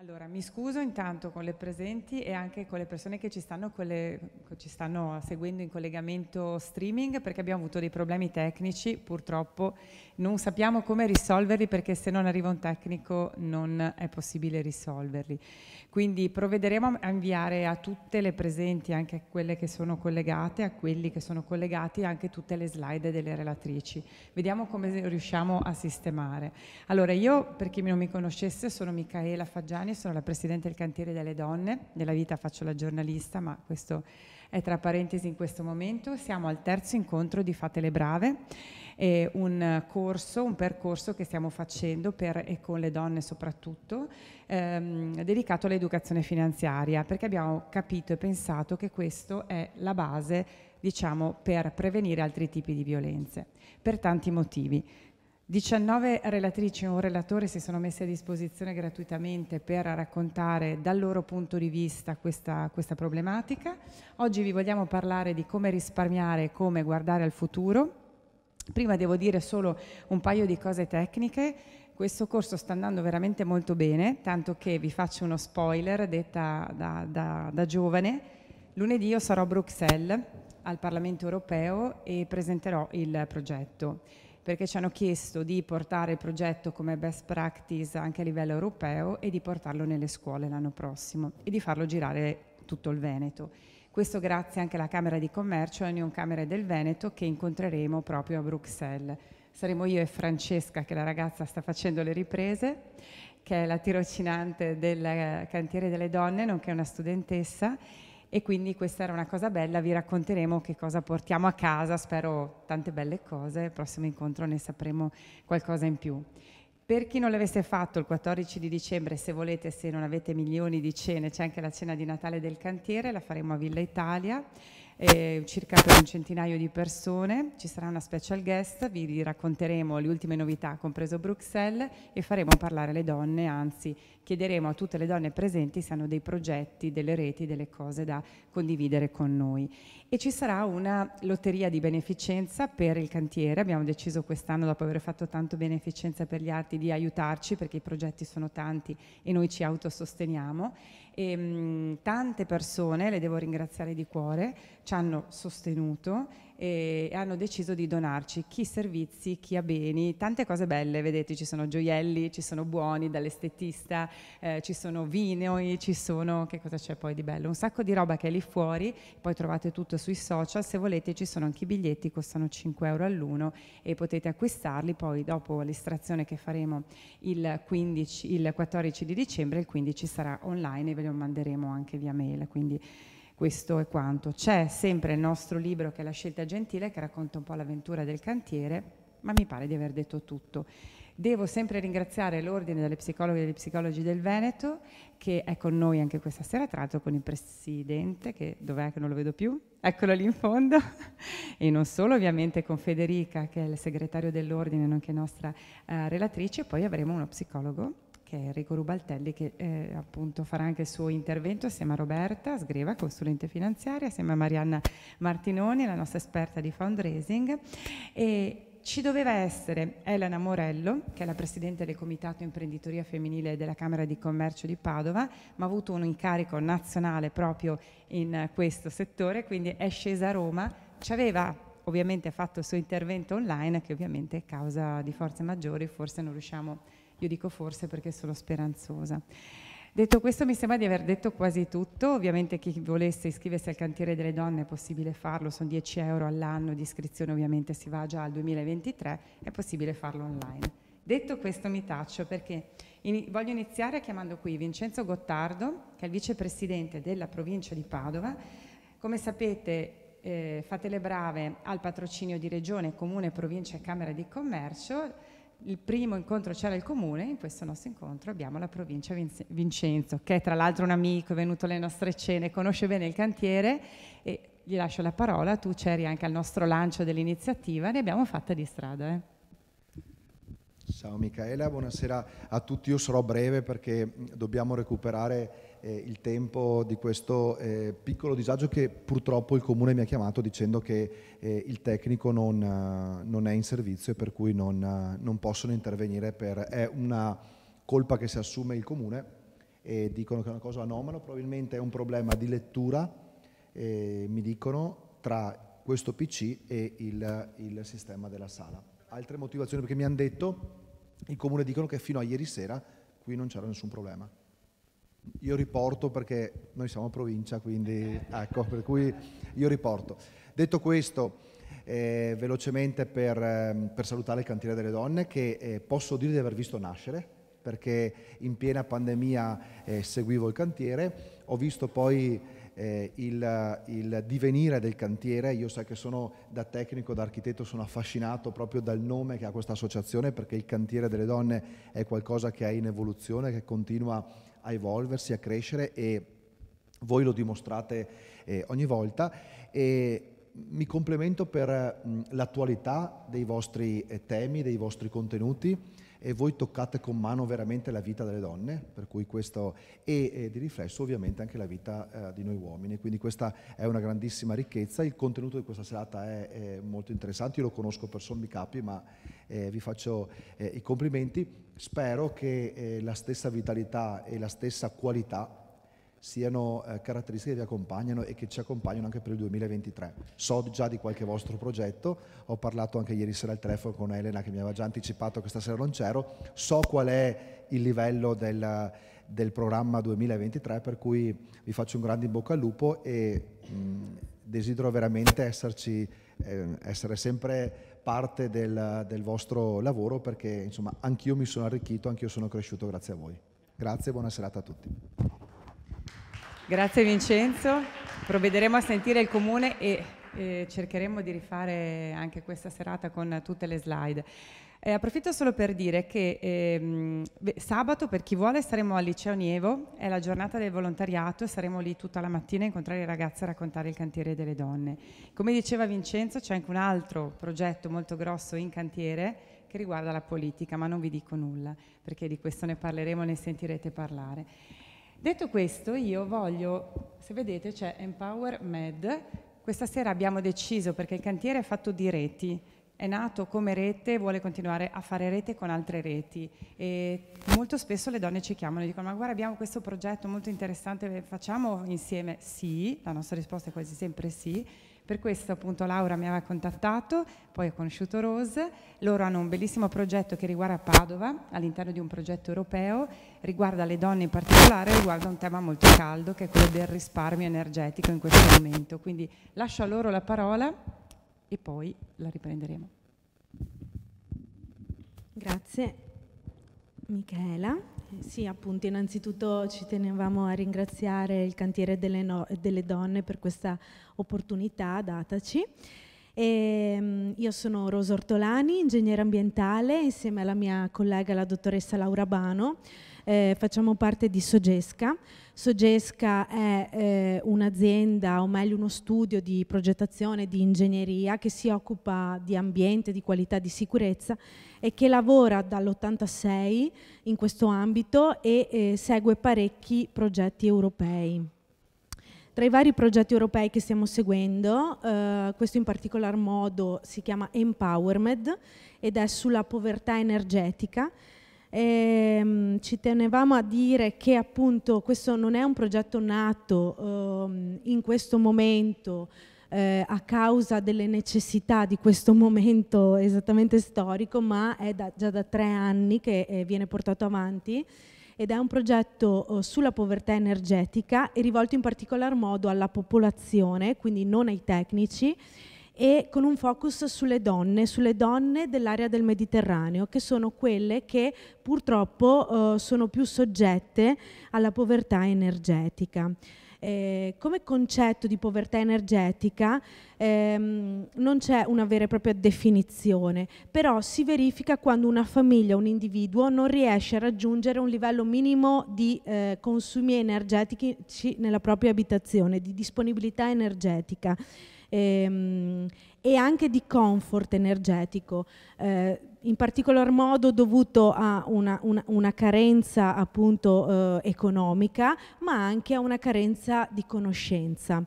Allora, mi scuso intanto con le presenti e anche con le persone che ci stanno, le, che ci stanno seguendo in collegamento streaming perché abbiamo avuto dei problemi tecnici, purtroppo non sappiamo come risolverli perché se non arriva un tecnico non è possibile risolverli. Quindi provvederemo a inviare a tutte le presenti, anche a quelle che sono collegate, a quelli che sono collegati, anche tutte le slide delle relatrici. Vediamo come riusciamo a sistemare. Allora, io per chi non mi conoscesse sono Micaela Faggiani Giuliani, sono la presidente del cantiere delle donne, nella vita faccio la giornalista, ma questo è tra parentesi in questo momento. Siamo al terzo incontro di Fate le Brave, è un corso, un percorso che stiamo facendo per e con le donne soprattutto, ehm, dedicato all'educazione finanziaria, perché abbiamo capito e pensato che questa è la base diciamo, per prevenire altri tipi di violenze, per tanti motivi. 19 relatrici e un relatore si sono messi a disposizione gratuitamente per raccontare dal loro punto di vista questa, questa problematica. Oggi vi vogliamo parlare di come risparmiare e come guardare al futuro. Prima devo dire solo un paio di cose tecniche. Questo corso sta andando veramente molto bene, tanto che vi faccio uno spoiler detta da, da, da giovane. Lunedì io sarò a Bruxelles al Parlamento europeo e presenterò il progetto perché ci hanno chiesto di portare il progetto come best practice anche a livello europeo e di portarlo nelle scuole l'anno prossimo e di farlo girare tutto il Veneto. Questo grazie anche alla Camera di Commercio e Union Camere del Veneto che incontreremo proprio a Bruxelles. Saremo io e Francesca, che la ragazza sta facendo le riprese, che è la tirocinante del eh, cantiere delle donne, nonché una studentessa, e quindi questa era una cosa bella, vi racconteremo che cosa portiamo a casa, spero tante belle cose, il prossimo incontro ne sapremo qualcosa in più. Per chi non l'avesse fatto il 14 di dicembre, se volete, se non avete milioni di cene, c'è anche la cena di Natale del cantiere, la faremo a Villa Italia eh, circa per un centinaio di persone. Ci sarà una special guest, vi racconteremo le ultime novità, compreso Bruxelles, e faremo parlare le donne, anzi chiederemo a tutte le donne presenti se hanno dei progetti, delle reti, delle cose da condividere con noi. E ci sarà una lotteria di beneficenza per il cantiere. Abbiamo deciso quest'anno, dopo aver fatto tanto beneficenza per gli arti, di aiutarci perché i progetti sono tanti e noi ci autososteniamo e ehm, mh, tante persone, le devo ringraziare di cuore, ci hanno sostenuto e hanno deciso di donarci chi servizi, chi ha beni, tante cose belle, vedete ci sono gioielli, ci sono buoni dall'estetista, eh, ci sono vinoi, ci sono, che cosa c'è poi di bello? Un sacco di roba che è lì fuori, poi trovate tutto sui social, se volete ci sono anche i biglietti, costano 5 euro all'uno e potete acquistarli poi dopo l'estrazione che faremo il, 15, il 14 di dicembre, il 15 sarà online e ve lo manderemo anche via mail, quindi questo è quanto. C'è sempre il nostro libro che è La scelta gentile che racconta un po' l'avventura del cantiere, ma mi pare di aver detto tutto. Devo sempre ringraziare l'Ordine delle Psicologhe e degli Psicologi del Veneto che è con noi anche questa sera, tra l'altro con il Presidente, che dov'è che non lo vedo più? Eccolo lì in fondo. e non solo, ovviamente con Federica, che è il Segretario dell'Ordine, nonché nostra eh, relatrice, e poi avremo uno psicologo che è Enrico Rubaltelli che eh, appunto farà anche il suo intervento assieme a Roberta Sgreva, consulente finanziaria, assieme a Marianna Martinoni, la nostra esperta di fundraising. E ci doveva essere Elena Morello, che è la Presidente del Comitato Imprenditoria Femminile della Camera di Commercio di Padova, ma ha avuto un incarico nazionale proprio in questo settore, quindi è scesa a Roma, ci aveva ovviamente fatto il suo intervento online, che ovviamente è causa di forze maggiori, forse non riusciamo a io dico forse perché sono speranzosa. Detto questo mi sembra di aver detto quasi tutto, ovviamente chi volesse iscriversi al cantiere delle donne è possibile farlo, sono 10 euro all'anno di iscrizione, ovviamente si va già al 2023, è possibile farlo online. Detto questo mi taccio perché in, voglio iniziare chiamando qui Vincenzo Gottardo, che è il vicepresidente della provincia di Padova. Come sapete eh, fate le brave al patrocinio di Regione, Comune, Provincia e Camera di Commercio il primo incontro c'era il comune, in questo nostro incontro abbiamo la provincia Vincenzo, che è tra l'altro un amico, è venuto alle nostre cene, conosce bene il cantiere e gli lascio la parola, tu c'eri anche al nostro lancio dell'iniziativa, ne abbiamo fatta di strada. Eh. Ciao Michaela, buonasera a tutti, io sarò breve perché dobbiamo recuperare eh, il tempo di questo eh, piccolo disagio che purtroppo il comune mi ha chiamato dicendo che eh, il tecnico non, eh, non, è in servizio e per cui non, eh, non possono intervenire per... è una colpa che si assume il comune e dicono che è una cosa anomala, probabilmente è un problema di lettura, mi dicono, tra questo PC e il, il sistema della sala. Altre motivazioni perché mi hanno detto, il comune dicono che fino a ieri sera qui non c'era nessun problema. Io riporto perché noi siamo provincia, quindi ecco, per cui io riporto. Detto questo, eh, velocemente per, ehm, per, salutare il cantiere delle donne che eh, posso dire di aver visto nascere perché in piena pandemia eh, seguivo il cantiere, ho visto poi eh, il, il, divenire del cantiere, io so che sono da tecnico, da architetto, sono affascinato proprio dal nome che ha questa associazione perché il cantiere delle donne è qualcosa che è in evoluzione, che continua a a evolversi, a crescere e voi lo dimostrate eh, ogni volta. E mi complimento per mm, l'attualità dei vostri eh, temi, dei vostri contenuti e voi toccate con mano veramente la vita delle donne, per cui questo e, e di riflesso ovviamente anche la vita eh, di noi uomini, quindi questa è una grandissima ricchezza, il contenuto di questa serata è, è molto interessante, io lo conosco per sommi capi, ma eh, vi faccio eh, i complimenti, spero che eh, la stessa vitalità e la stessa qualità siano eh, caratteristiche che vi accompagnano e che ci accompagnano anche per il 2023. So già di qualche vostro progetto, ho parlato anche ieri sera al telefono con Elena che mi aveva già anticipato che stasera non c'ero, so qual è il livello del, del programma 2023 per cui vi faccio un grande in bocca al lupo e mh, mm, desidero veramente esserci, eh, essere sempre parte del, del vostro lavoro perché insomma anch'io mi sono arricchito, anch'io sono cresciuto grazie a voi. Grazie e buona serata a tutti. Grazie Vincenzo, provvederemo a sentire il comune e eh, cercheremo di rifare anche questa serata con tutte le slide. Eh, approfitto solo per dire che ehm, sabato per chi vuole saremo al Liceo Nievo, è la giornata del volontariato e saremo lì tutta la mattina a incontrare i ragazzi e raccontare il cantiere delle donne. Come diceva Vincenzo c'è anche un altro progetto molto grosso in cantiere che riguarda la politica, ma non vi dico nulla perché di questo ne parleremo e ne sentirete parlare. Detto questo, io voglio, se vedete c'è Empower Med, questa sera abbiamo deciso, perché il cantiere è fatto di reti, è nato come rete e vuole continuare a fare rete con altre reti e molto spesso le donne ci chiamano e dicono ma guarda abbiamo questo progetto molto interessante, facciamo insieme? Sì, la nostra risposta è quasi sempre sì, per questo appunto Laura mi aveva contattato, poi ho conosciuto Rose, loro hanno un bellissimo progetto che riguarda Padova, all'interno di un progetto europeo, riguarda le donne in particolare, riguarda un tema molto caldo che è quello del risparmio energetico in questo momento. Quindi lascio a loro la parola e poi la riprenderemo. Grazie Michela. Eh, sì, appunto, innanzitutto ci tenevamo a ringraziare il cantiere delle, no delle donne per questa opportunità dataci. E, ehm, io sono Rosa Ortolani, ingegnere ambientale, insieme alla mia collega la dottoressa Laura Bano. Eh, facciamo parte di Sogesca. Sogesca è eh, un'azienda, o meglio uno studio di progettazione di ingegneria che si occupa di ambiente, di qualità, di sicurezza e che lavora dall'86 in questo ambito e eh, segue parecchi progetti europei. Tra i vari progetti europei che stiamo seguendo, eh, questo in particolar modo si chiama Empowerment ed è sulla povertà energetica. E, ehm, mh, ci tenevamo a dire che appunto questo non è un progetto nato eh, in questo momento eh, a causa delle necessità di questo momento esattamente storico, ma è da, già da tre anni che eh, viene portato avanti ed è un progetto eh, sulla povertà energetica e rivolto in particolar modo alla popolazione, quindi non ai tecnici, e con un focus sulle donne, sulle donne dell'area del Mediterraneo, che sono quelle che purtroppo eh, sono più soggette alla povertà energetica eh, come concetto di povertà energetica ehm, non c'è una vera e propria definizione, però si verifica quando una famiglia, un individuo non riesce a raggiungere un livello minimo di eh, consumi energetici nella propria abitazione, di disponibilità energetica ehm, e anche di comfort energetico. Eh, in particolar modo dovuto a una, una, una carenza appunto, eh, economica, ma anche a una carenza di conoscenza.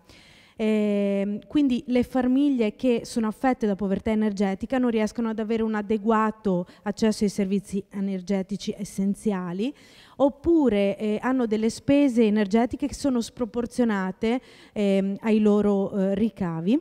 Eh, quindi le famiglie che sono affette da povertà energetica non riescono ad avere un adeguato accesso ai servizi energetici essenziali oppure eh, hanno delle spese energetiche che sono sproporzionate ehm, ai loro eh, ricavi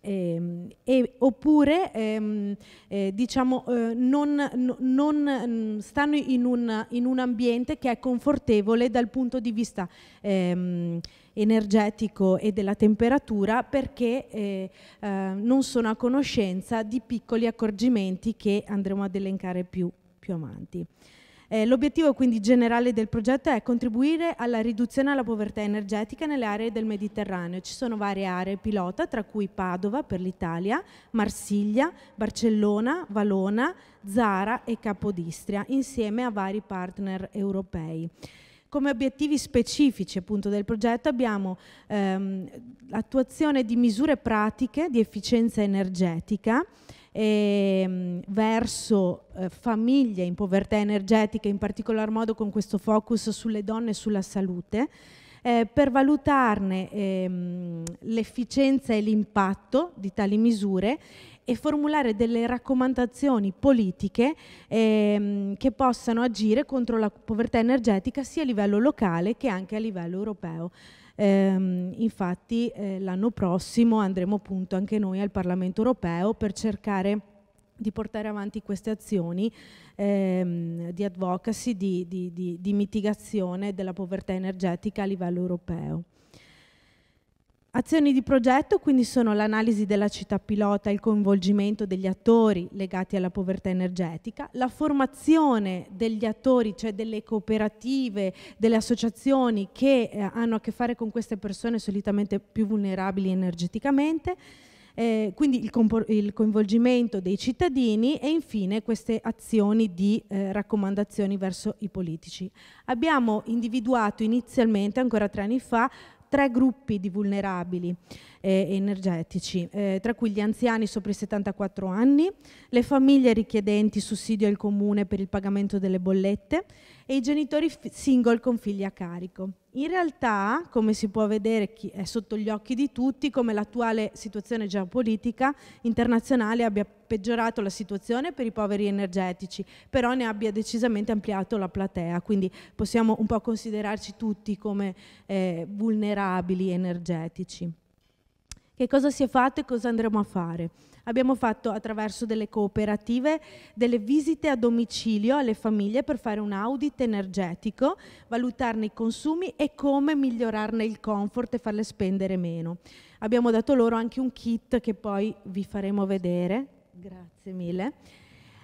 e, ehm, e, oppure ehm, eh, diciamo, eh, non, non, mm, stanno in un, in un, ambiente che è confortevole dal punto di vista ehm, energetico e della temperatura perché eh, eh non sono a conoscenza di piccoli accorgimenti che andremo ad elencare più, più avanti. Eh, l'obiettivo quindi generale del progetto è contribuire alla riduzione alla povertà energetica nelle aree del Mediterraneo. Ci sono varie aree pilota, tra cui Padova per l'Italia, Marsiglia, Barcellona, Valona, Zara e Capodistria, insieme a vari partner europei. Come obiettivi specifici appunto, del progetto abbiamo ehm, l'attuazione di misure pratiche di efficienza energetica, ehm, verso eh, famiglie in povertà energetica, in particolar modo con questo focus sulle donne e sulla salute, eh, per valutarne ehm, l'efficienza e l'impatto di tali misure e formulare delle raccomandazioni politiche ehm, che possano agire contro la povertà energetica sia a livello locale che anche a livello europeo. Ehm, infatti eh, l'anno prossimo andremo appunto anche noi al Parlamento europeo per cercare di portare avanti queste azioni ehm, di advocacy, di, di, di, di mitigazione della povertà energetica a livello europeo. Azioni di progetto quindi sono l'analisi della città pilota, il coinvolgimento degli attori legati alla povertà energetica, la formazione degli attori, cioè delle cooperative, delle associazioni che eh, hanno a che fare con queste persone solitamente più vulnerabili energeticamente, eh, quindi il, il, coinvolgimento dei cittadini e infine queste azioni di eh, raccomandazioni verso i politici. Abbiamo individuato inizialmente, ancora tre anni fa, tre gruppi di vulnerabili eh, energetici, eh, tra cui gli anziani sopra i 74 anni, le famiglie richiedenti sussidio al comune per il pagamento delle bollette e i genitori single con figli a carico. In realtà, come si può vedere, è sotto gli occhi di tutti come l'attuale situazione geopolitica internazionale abbia peggiorato la situazione per i poveri energetici, però ne abbia decisamente ampliato la platea, quindi possiamo un po' considerarci tutti come eh, vulnerabili energetici. Che cosa si è fatto e cosa andremo a fare? Abbiamo fatto attraverso delle cooperative delle visite a domicilio alle famiglie per fare un audit energetico, valutarne i consumi e come migliorarne il comfort e farle spendere meno. Abbiamo dato loro anche un kit che poi vi faremo vedere. Grazie mille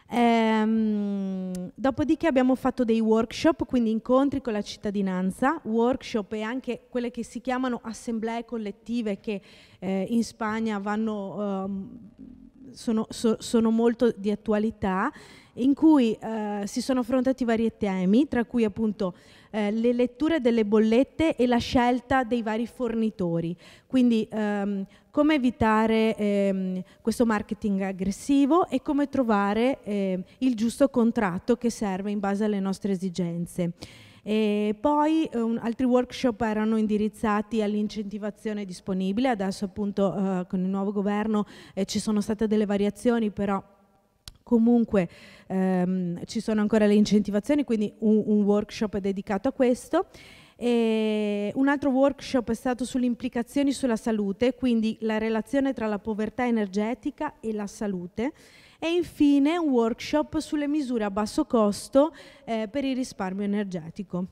Ehm, dopodiché abbiamo fatto dei workshop, quindi incontri con la cittadinanza, workshop e anche quelle che si chiamano assemblee collettive che eh, in Spagna vanno, ehm, sono, so, sono, molto di attualità, in cui eh, si sono affrontati vari temi, tra cui appunto eh, le letture delle bollette e la scelta dei vari fornitori. Quindi ehm, come evitare ehm, questo marketing aggressivo e come trovare ehm, il giusto contratto che serve in base alle nostre esigenze. E poi um, altri workshop erano indirizzati all'incentivazione disponibile, adesso appunto uh, con il nuovo governo eh, ci sono state delle variazioni però comunque ehm, ci sono ancora le incentivazioni, quindi un, un workshop dedicato a questo. E un altro workshop è stato sulle implicazioni sulla salute, quindi la relazione tra la povertà energetica e la salute e infine un workshop sulle misure a basso costo eh, per il risparmio energetico.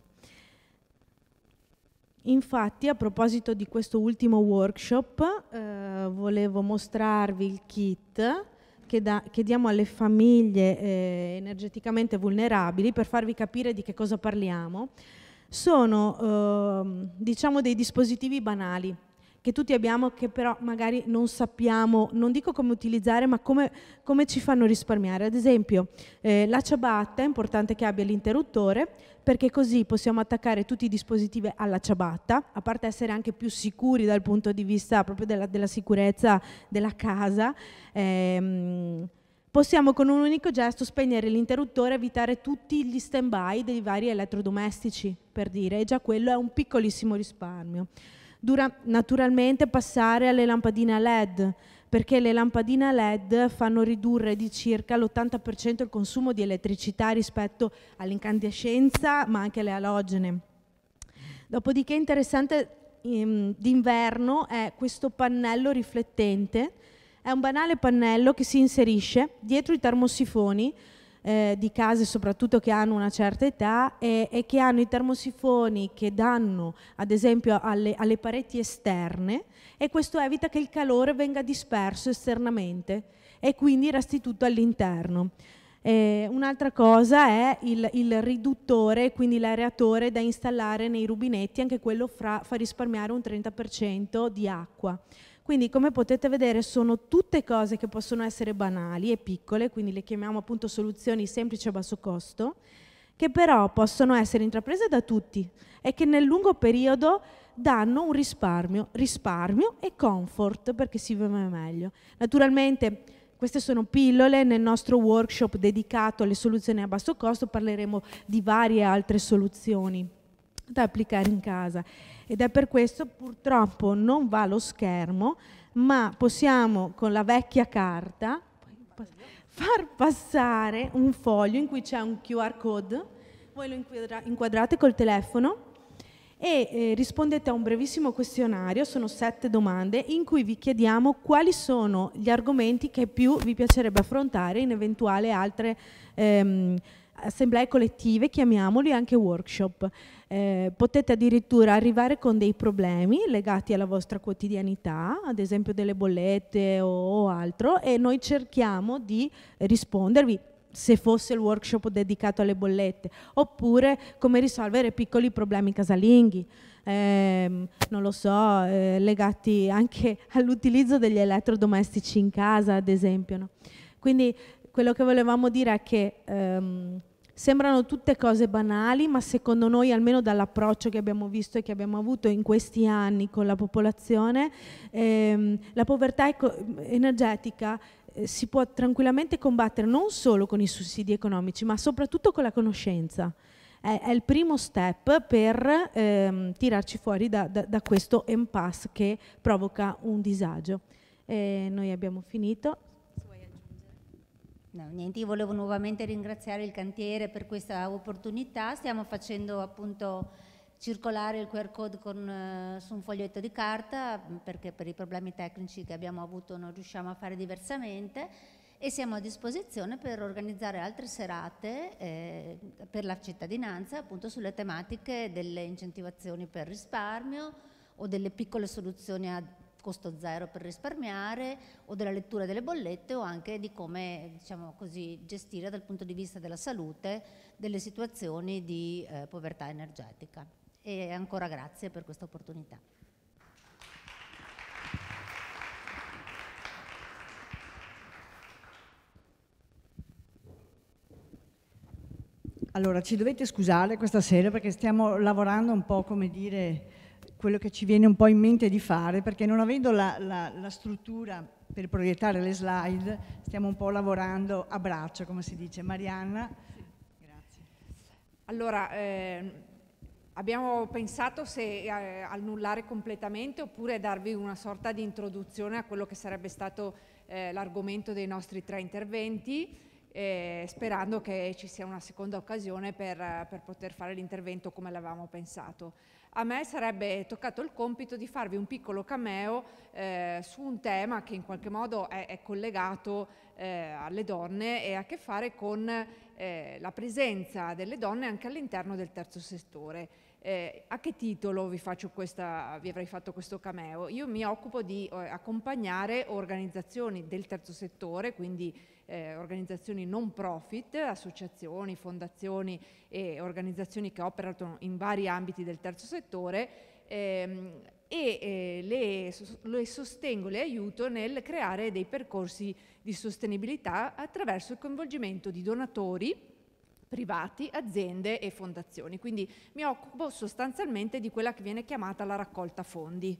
Infatti, a proposito di questo ultimo workshop, eh, volevo mostrarvi il kit che, da, che diamo alle famiglie eh, energeticamente vulnerabili per farvi capire di che cosa parliamo. Sono, eh, diciamo, dei dispositivi banali, che tutti abbiamo, che però magari non sappiamo, non dico come utilizzare, ma come, come ci fanno risparmiare. Ad esempio, eh, la ciabatta è importante che abbia l'interruttore, perché così possiamo attaccare tutti i dispositivi alla ciabatta, a parte essere anche più sicuri dal punto di vista proprio della, della sicurezza della casa. Ehm, possiamo con un unico gesto spegnere l'interruttore e evitare tutti gli stand-by dei vari elettrodomestici, per dire, e già quello è un piccolissimo risparmio. Dura naturalmente passare alle lampadine LED, perché le lampadine LED fanno ridurre di circa l'80% il consumo di elettricità rispetto all'incandescenza, ma anche alle alogene. Dopodiché interessante ehm, d'inverno è questo pannello riflettente, è un banale pannello che si inserisce dietro i termosifoni eh, di case soprattutto che hanno una certa età e, e, che hanno i termosifoni che danno ad esempio alle, alle pareti esterne e questo evita che il calore venga disperso esternamente e quindi restituito all'interno. Eh, un'altra cosa è il, il riduttore, quindi l'aereatore da installare nei rubinetti, anche quello fra, fa risparmiare un 30% di acqua. Quindi come potete vedere sono tutte cose che possono essere banali e piccole, quindi le chiamiamo appunto soluzioni semplici a basso costo, che però possono essere intraprese da tutti e che nel lungo periodo danno un risparmio, risparmio e comfort perché si vive meglio. Naturalmente queste sono pillole, nel nostro workshop dedicato alle soluzioni a basso costo parleremo di varie altre soluzioni da applicare in casa ed è per questo purtroppo non va lo schermo, ma possiamo con la vecchia carta far passare un foglio in cui c'è un QR code, voi lo inquadra inquadrate col telefono e eh, rispondete a un brevissimo questionario, sono sette domande, in cui vi chiediamo quali sono gli argomenti che più vi piacerebbe affrontare in eventuali altre ehm, assemblee collettive, chiamiamoli anche workshop. Eh, potete addirittura arrivare con dei problemi legati alla vostra quotidianità, ad esempio delle bollette o, altro, e noi cerchiamo di rispondervi se fosse il workshop dedicato alle bollette, oppure come risolvere piccoli problemi casalinghi, ehm, non lo so, eh, legati anche all'utilizzo degli elettrodomestici in casa, ad esempio. No? Quindi quello che volevamo dire è che ehm, Sembrano tutte cose banali, ma secondo noi, almeno dall'approccio che abbiamo visto e che abbiamo avuto in questi anni con la popolazione, ehm, la povertà ecco, energetica eh, si può tranquillamente combattere non solo con i sussidi economici, ma soprattutto con la conoscenza. È, è il primo step per ehm, tirarci fuori da, da, da questo impasse che provoca un disagio. E noi abbiamo finito. No, niente, io volevo nuovamente ringraziare il cantiere per questa opportunità. Stiamo facendo appunto circolare il QR code con, eh, su un foglietto di carta mm, perché per i problemi tecnici che abbiamo avuto non riusciamo a fare diversamente e siamo a disposizione per organizzare altre serate eh, per la cittadinanza appunto sulle tematiche delle incentivazioni per risparmio o delle piccole soluzioni a costo zero per risparmiare o della lettura delle bollette o anche di come diciamo così, gestire dal punto di vista della salute delle situazioni di eh, povertà energetica. E ancora grazie per questa opportunità. Allora, ci dovete scusare questa sera perché stiamo lavorando un po', come dire, quello che ci viene un po' in mente di fare, perché non avendo la, la, la struttura per proiettare le slide, stiamo un po' lavorando a braccio, come si dice. Marianna, grazie. Allora, eh, abbiamo pensato se eh, annullare completamente oppure darvi una sorta di introduzione a quello che sarebbe stato eh, l'argomento dei nostri tre interventi. Eh, sperando che ci sia una seconda occasione per, per poter fare l'intervento come l'avevamo pensato a me sarebbe toccato il compito di farvi un piccolo cameo eh, su un tema che in qualche modo è, è collegato eh, alle donne e ha a che fare con eh, la presenza delle donne anche all'interno del terzo settore. Eh, a che titolo vi, questa, vi, avrei fatto questo cameo? Io mi occupo di eh, accompagnare organizzazioni del terzo settore, quindi eh, organizzazioni non profit, associazioni, fondazioni e organizzazioni che operano in vari ambiti del terzo settore. Ehm, e eh, le, le, sostengo, le aiuto nel creare dei percorsi di sostenibilità attraverso il coinvolgimento di donatori privati, aziende e fondazioni. Quindi mi occupo sostanzialmente di quella che viene chiamata la raccolta fondi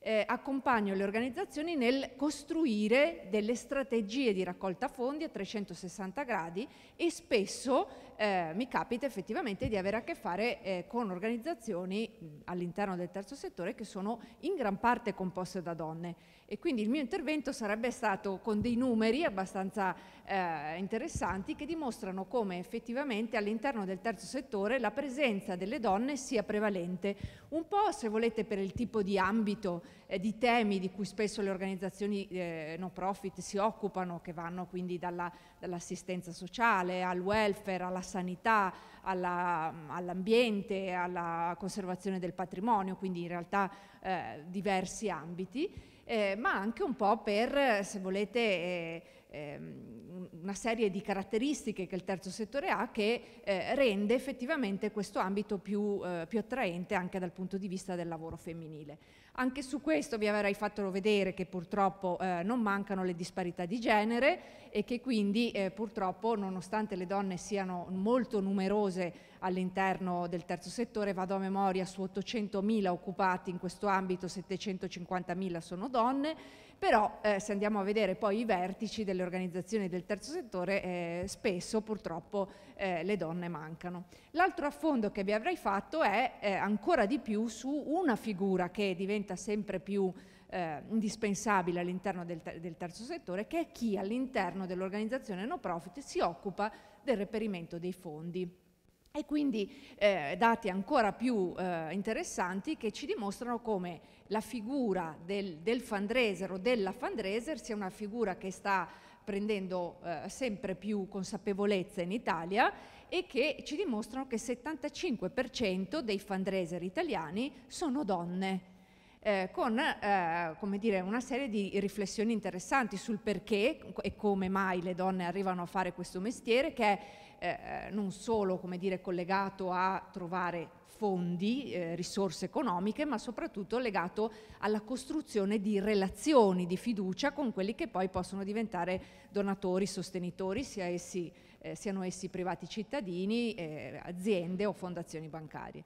eh, accompagno le organizzazioni nel costruire delle strategie di raccolta fondi a 360 gradi e spesso eh, mi capita effettivamente di avere a che fare eh, con organizzazioni all'interno del terzo settore che sono in gran parte composte da donne e quindi il mio intervento sarebbe stato con dei numeri abbastanza eh, interessanti che dimostrano come effettivamente all'interno del terzo settore la presenza delle donne sia prevalente, un po' se volete per il tipo di ambito, eh, di temi di cui spesso le organizzazioni eh, no profit si occupano, che vanno quindi dalla, dall'assistenza sociale al welfare, alla sanità, all'ambiente, alla, conservazione del patrimonio, quindi in realtà eh, diversi ambiti, eh, ma anche un po' per, se volete, eh, ehm, una serie di caratteristiche che il terzo settore ha che eh, rende effettivamente questo ambito più, eh, più, attraente anche dal punto di vista del lavoro femminile. Anche su questo vi avrei fatto vedere che purtroppo eh, non mancano le disparità di genere e che quindi eh, purtroppo nonostante le donne siano molto numerose all'interno del terzo settore, vado a memoria su 800.000 occupati in questo ambito, 750.000 sono donne però eh, se andiamo a vedere poi i vertici delle organizzazioni del terzo settore, eh, spesso purtroppo eh, le donne mancano. L'altro affondo che vi avrei fatto è eh, ancora di più su una figura che diventa sempre più eh, indispensabile all'interno del, del terzo settore, che è chi all'interno dell'organizzazione no profit si occupa del reperimento dei fondi e quindi eh, dati ancora più eh, interessanti che ci dimostrano come la figura del, del fundraiser o della fundraiser sia una figura che sta prendendo eh, sempre più consapevolezza in Italia e che ci dimostrano che il 75% dei fundraiser italiani sono donne. Eh, con eh, dire, una serie di riflessioni interessanti sul perché e come mai le donne arrivano a fare questo mestiere, che è eh, eh, non solo dire, collegato a trovare fondi, eh, risorse economiche, ma soprattutto legato alla costruzione di relazioni di fiducia con quelli che poi possono diventare donatori, sostenitori, sia essi, eh, siano essi privati cittadini, eh, aziende o fondazioni bancarie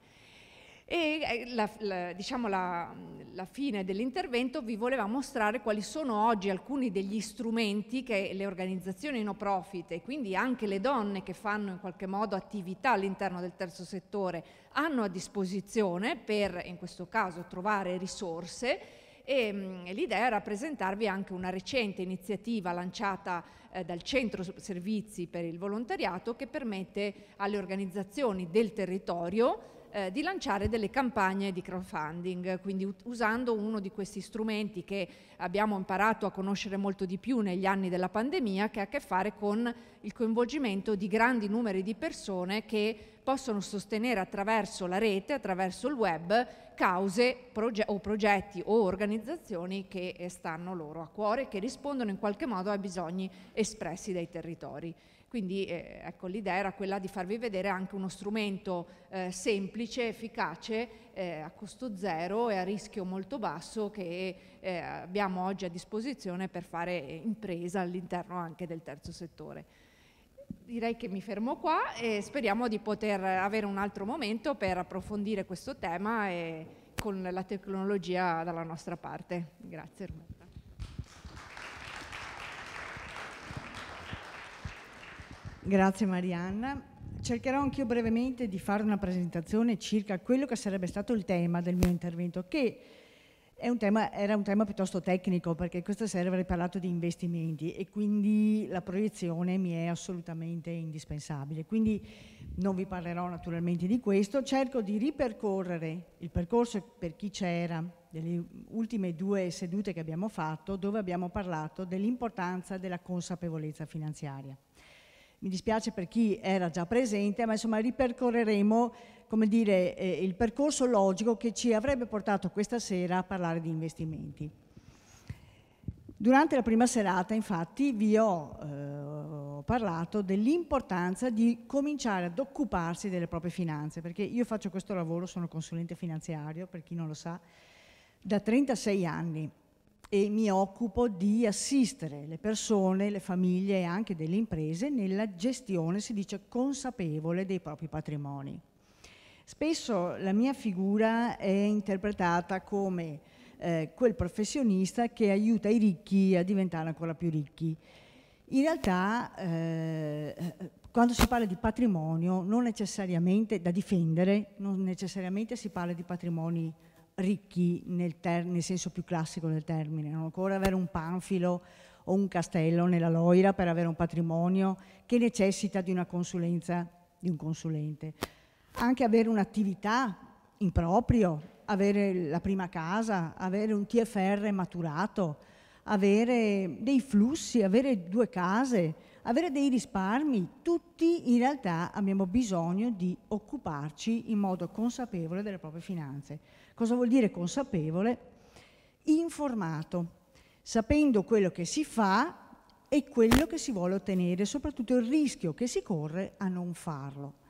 e eh, la, la, diciamo la, la fine dell'intervento vi voleva mostrare quali sono oggi alcuni degli strumenti che le organizzazioni no profit e quindi anche le donne che fanno in qualche modo attività all'interno del terzo settore hanno a disposizione per in questo caso trovare risorse e, mm, l'idea era presentarvi anche una recente iniziativa lanciata eh, dal Centro Servizi per il Volontariato che permette alle organizzazioni del territorio eh, di lanciare delle campagne di crowdfunding, quindi usando uno di questi strumenti che abbiamo imparato a conoscere molto di più negli anni della pandemia, che ha a che fare con il coinvolgimento di grandi numeri di persone che possono sostenere attraverso la rete, attraverso il web, cause proge- o progetti o organizzazioni che eh, stanno loro a cuore, che rispondono in qualche modo ai bisogni espressi dai territori. Quindi eh, ecco, l'idea era quella di farvi vedere anche uno strumento eh, semplice, efficace, eh, a costo zero e a rischio molto basso che eh, abbiamo oggi a disposizione per fare impresa all'interno anche del terzo settore. Direi che mi fermo qua e speriamo di poter avere un altro momento per approfondire questo tema e con la tecnologia dalla nostra parte. Grazie. Grazie Marianna. Cercherò anch'io brevemente di fare una presentazione circa quello che sarebbe stato il tema del mio intervento, che un tema, era un tema piuttosto tecnico, perché questa sera avrei parlato di investimenti e quindi la proiezione mi è assolutamente indispensabile. Quindi non vi parlerò naturalmente di questo, cerco di ripercorrere il percorso per chi c'era delle ultime due sedute che abbiamo fatto, dove abbiamo parlato dell'importanza della consapevolezza finanziaria. Mi dispiace per chi era già presente, ma insomma ripercorreremo come dire, eh, il percorso logico che ci avrebbe portato questa sera a parlare di investimenti. Durante la prima serata, infatti, vi ho eh, parlato dell'importanza di cominciare ad occuparsi delle proprie finanze, perché io faccio questo lavoro, sono consulente finanziario, per chi non lo sa, da 36 anni e mi occupo di assistere le persone, le famiglie e anche delle imprese nella gestione, si dice, consapevole dei propri patrimoni. Spesso la mia figura è interpretata come eh, quel professionista che aiuta i ricchi a diventare ancora più ricchi. In realtà, eh, quando si parla di patrimonio, non necessariamente da difendere, non necessariamente si parla di patrimoni ricchi nel, nel, senso più classico del termine, non occorre avere un panfilo o un castello nella Loira per avere un patrimonio che necessita di una consulenza di un consulente. Anche avere un'attività in proprio, avere la prima casa, avere un TFR maturato, avere dei flussi, avere due case, avere dei risparmi, tutti in realtà abbiamo bisogno di occuparci in modo consapevole delle proprie finanze. Cosa vuol dire consapevole? Informato, sapendo quello che si fa e quello che si vuole ottenere, soprattutto il rischio che si corre a non farlo.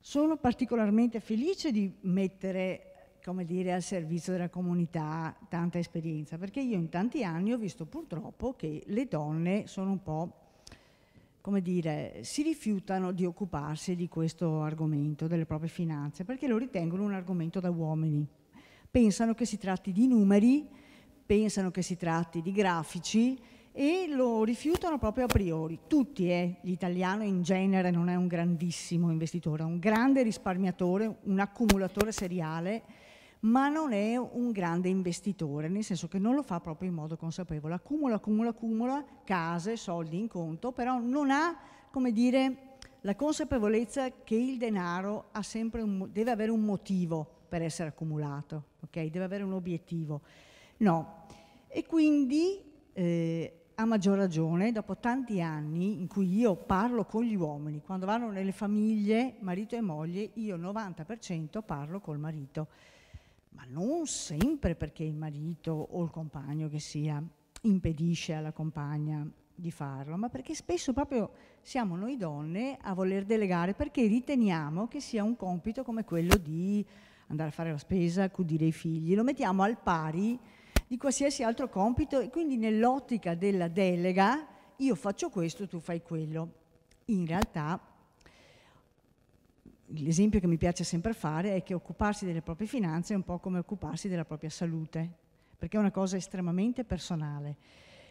Sono particolarmente felice di mettere, come dire, al servizio della comunità tanta esperienza, perché io in tanti anni ho visto purtroppo che le donne sono un po' come dire, si rifiutano di occuparsi di questo argomento, delle proprie finanze, perché lo ritengono un argomento da uomini. Pensano che si tratti di numeri, pensano che si tratti di grafici e lo rifiutano proprio a priori. Tutti, eh, l'italiano in genere non è un grandissimo investitore, è un grande risparmiatore, un accumulatore seriale ma non è un grande investitore, nel senso che non lo fa proprio in modo consapevole, accumula, accumula, accumula case, soldi in conto, però non ha, come dire, la consapevolezza che il denaro un, deve avere un motivo per essere accumulato, okay? deve avere un obiettivo. No. E quindi, eh, a maggior ragione, dopo tanti anni in cui io parlo con gli uomini, quando vanno nelle famiglie, marito e moglie, io 90% parlo col marito ma non sempre perché il marito o il compagno che sia impedisce alla compagna di farlo, ma perché spesso proprio siamo noi donne a voler delegare perché riteniamo che sia un compito come quello di andare a fare la spesa, accudire i figli, lo mettiamo al pari di qualsiasi altro compito e quindi nell'ottica della delega io faccio questo, tu fai quello. In realtà l'esempio che mi piace sempre fare è che occuparsi delle proprie finanze è un po' come occuparsi della propria salute, perché è una cosa estremamente personale.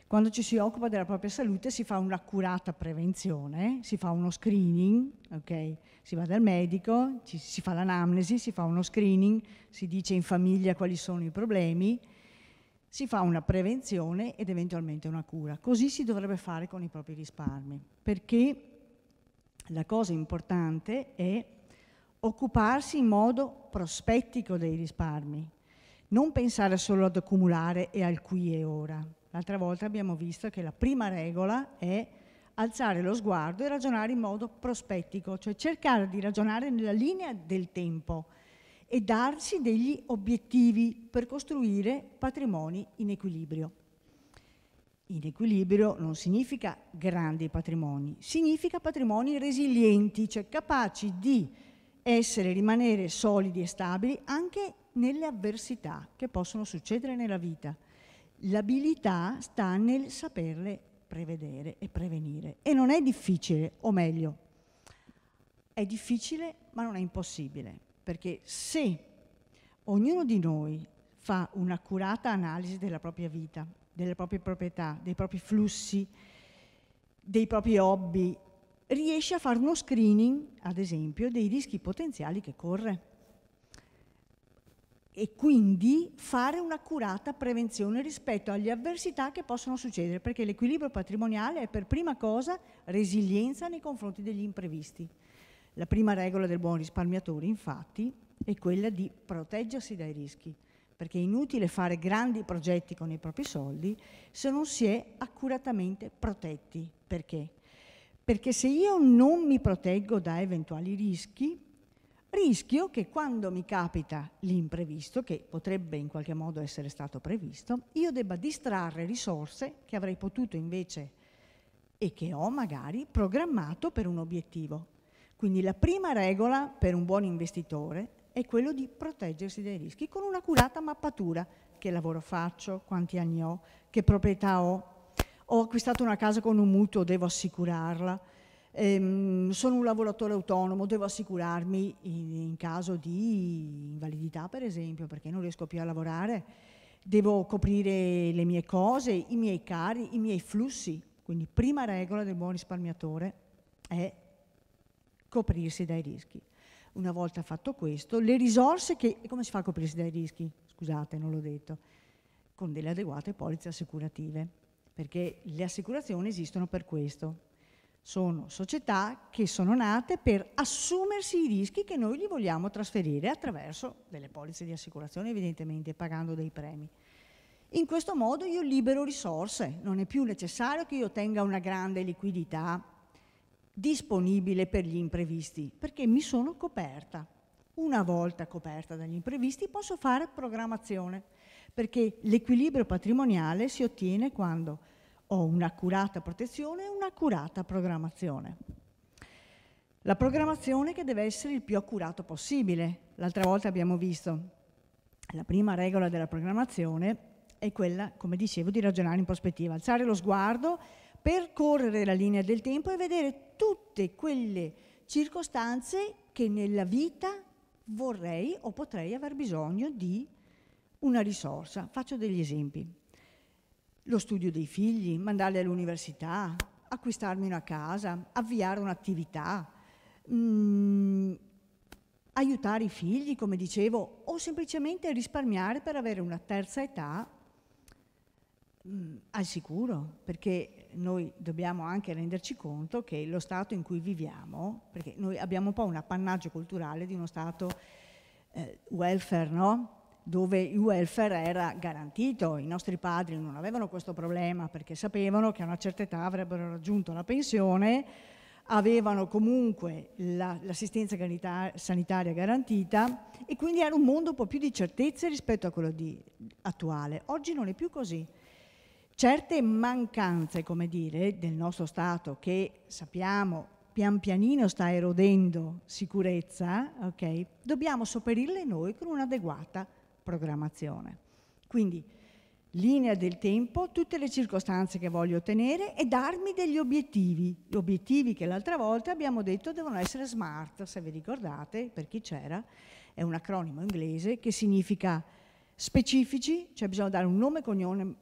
Quando ci si occupa della propria salute si fa un'accurata prevenzione, si fa uno screening, okay? si va dal medico, ci, si fa l'anamnesi, si fa uno screening, si dice in famiglia quali sono i problemi, si fa una prevenzione ed eventualmente una cura. Così si dovrebbe fare con i propri risparmi, perché la cosa importante è occuparsi in modo prospettico dei risparmi, non pensare solo ad accumulare e al qui e ora. L'altra volta abbiamo visto che la prima regola è alzare lo sguardo e ragionare in modo prospettico, cioè cercare di ragionare nella linea del tempo e darsi degli obiettivi per costruire patrimoni in equilibrio. In equilibrio non significa grandi patrimoni, significa patrimoni resilienti, cioè capaci di essere, rimanere solidi e stabili anche nelle avversità che possono succedere nella vita. L'abilità sta nel saperle prevedere e prevenire. E non è difficile, o meglio, è difficile ma non è impossibile, perché se ognuno di noi fa un'accurata analisi della propria vita, delle proprie proprietà, dei propri flussi, dei propri hobby, riesce a fare uno screening, ad esempio, dei rischi potenziali che corre e quindi fare un'accurata prevenzione rispetto alle avversità che possono succedere, perché l'equilibrio patrimoniale è per prima cosa resilienza nei confronti degli imprevisti. La prima regola del buon risparmiatore, infatti, è quella di proteggersi dai rischi, perché è inutile fare grandi progetti con i propri soldi se non si è accuratamente protetti. Perché? Perché se io non mi proteggo da eventuali rischi, rischio che quando mi capita l'imprevisto, che potrebbe in qualche modo essere stato previsto, io debba distrarre risorse che avrei potuto invece e che ho magari programmato per un obiettivo. Quindi la prima regola per un buon investitore è quello di proteggersi dai rischi con una curata mappatura che lavoro faccio, quanti anni ho, che proprietà ho, ho acquistato una casa con un mutuo, devo assicurarla, ehm, sono un lavoratore autonomo, devo assicurarmi in, in caso di invalidità per esempio, perché non riesco più a lavorare, devo coprire le mie cose, i miei cari, i miei flussi. Quindi prima regola del buon risparmiatore è coprirsi dai rischi. Una volta fatto questo, le risorse che... come si fa a coprirsi dai rischi? Scusate, non l'ho detto. Con delle adeguate polizze assicurative perché le assicurazioni esistono per questo. Sono società che sono nate per assumersi i rischi che noi gli vogliamo trasferire attraverso delle polizze di assicurazione, evidentemente pagando dei premi. In questo modo io libero risorse, non è più necessario che io tenga una grande liquidità disponibile per gli imprevisti, perché mi sono coperta. Una volta coperta dagli imprevisti posso fare programmazione perché l'equilibrio patrimoniale si ottiene quando ho un'accurata protezione e un'accurata programmazione. La programmazione che deve essere il più accurato possibile. L'altra volta abbiamo visto la prima regola della programmazione è quella, come dicevo, di ragionare in prospettiva, alzare lo sguardo, percorrere la linea del tempo e vedere tutte quelle circostanze che nella vita vorrei o potrei aver bisogno di una risorsa. Faccio degli esempi. Lo studio dei figli, mandarli all'università, acquistarmi una casa, avviare un'attività, mm, aiutare i figli, come dicevo, o semplicemente risparmiare per avere una terza età mh, mm, al sicuro, perché noi dobbiamo anche renderci conto che lo Stato in cui viviamo, perché noi abbiamo un po' un appannaggio culturale di uno Stato eh, welfare, no? dove il welfare era garantito, i nostri padri non avevano questo problema perché sapevano che a una certa età avrebbero raggiunto la pensione, avevano comunque l'assistenza sanitaria garantita e quindi era un mondo un po' più di certezze rispetto a quello di, attuale. Oggi non è più così. Certe mancanze, come dire, del nostro Stato che sappiamo pian pianino sta erodendo sicurezza, okay, dobbiamo sopperirle noi con un'adeguata programmazione. Quindi linea del tempo, tutte le circostanze che voglio ottenere e darmi degli obiettivi, gli obiettivi che l'altra volta abbiamo detto devono essere SMART, se vi ricordate, per chi c'era, è un acronimo inglese che significa specifici, cioè bisogna dare un nome e cognome,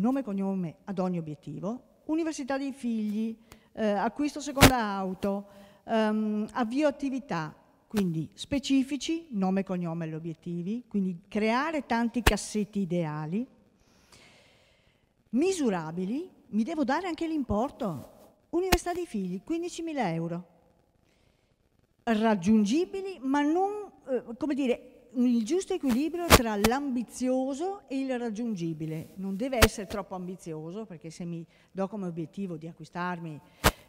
nome, cognome ad ogni obiettivo, università dei figli, eh, acquisto seconda auto, ehm, avvio attività, quindi specifici, nome, cognome e obiettivi, quindi creare tanti cassetti ideali, misurabili, mi devo dare anche l'importo, università dei figli, 15.000 euro, raggiungibili ma non, eh, come dire, il giusto equilibrio tra l'ambizioso e il raggiungibile. Non deve essere troppo ambizioso, perché se mi do come obiettivo di acquistarmi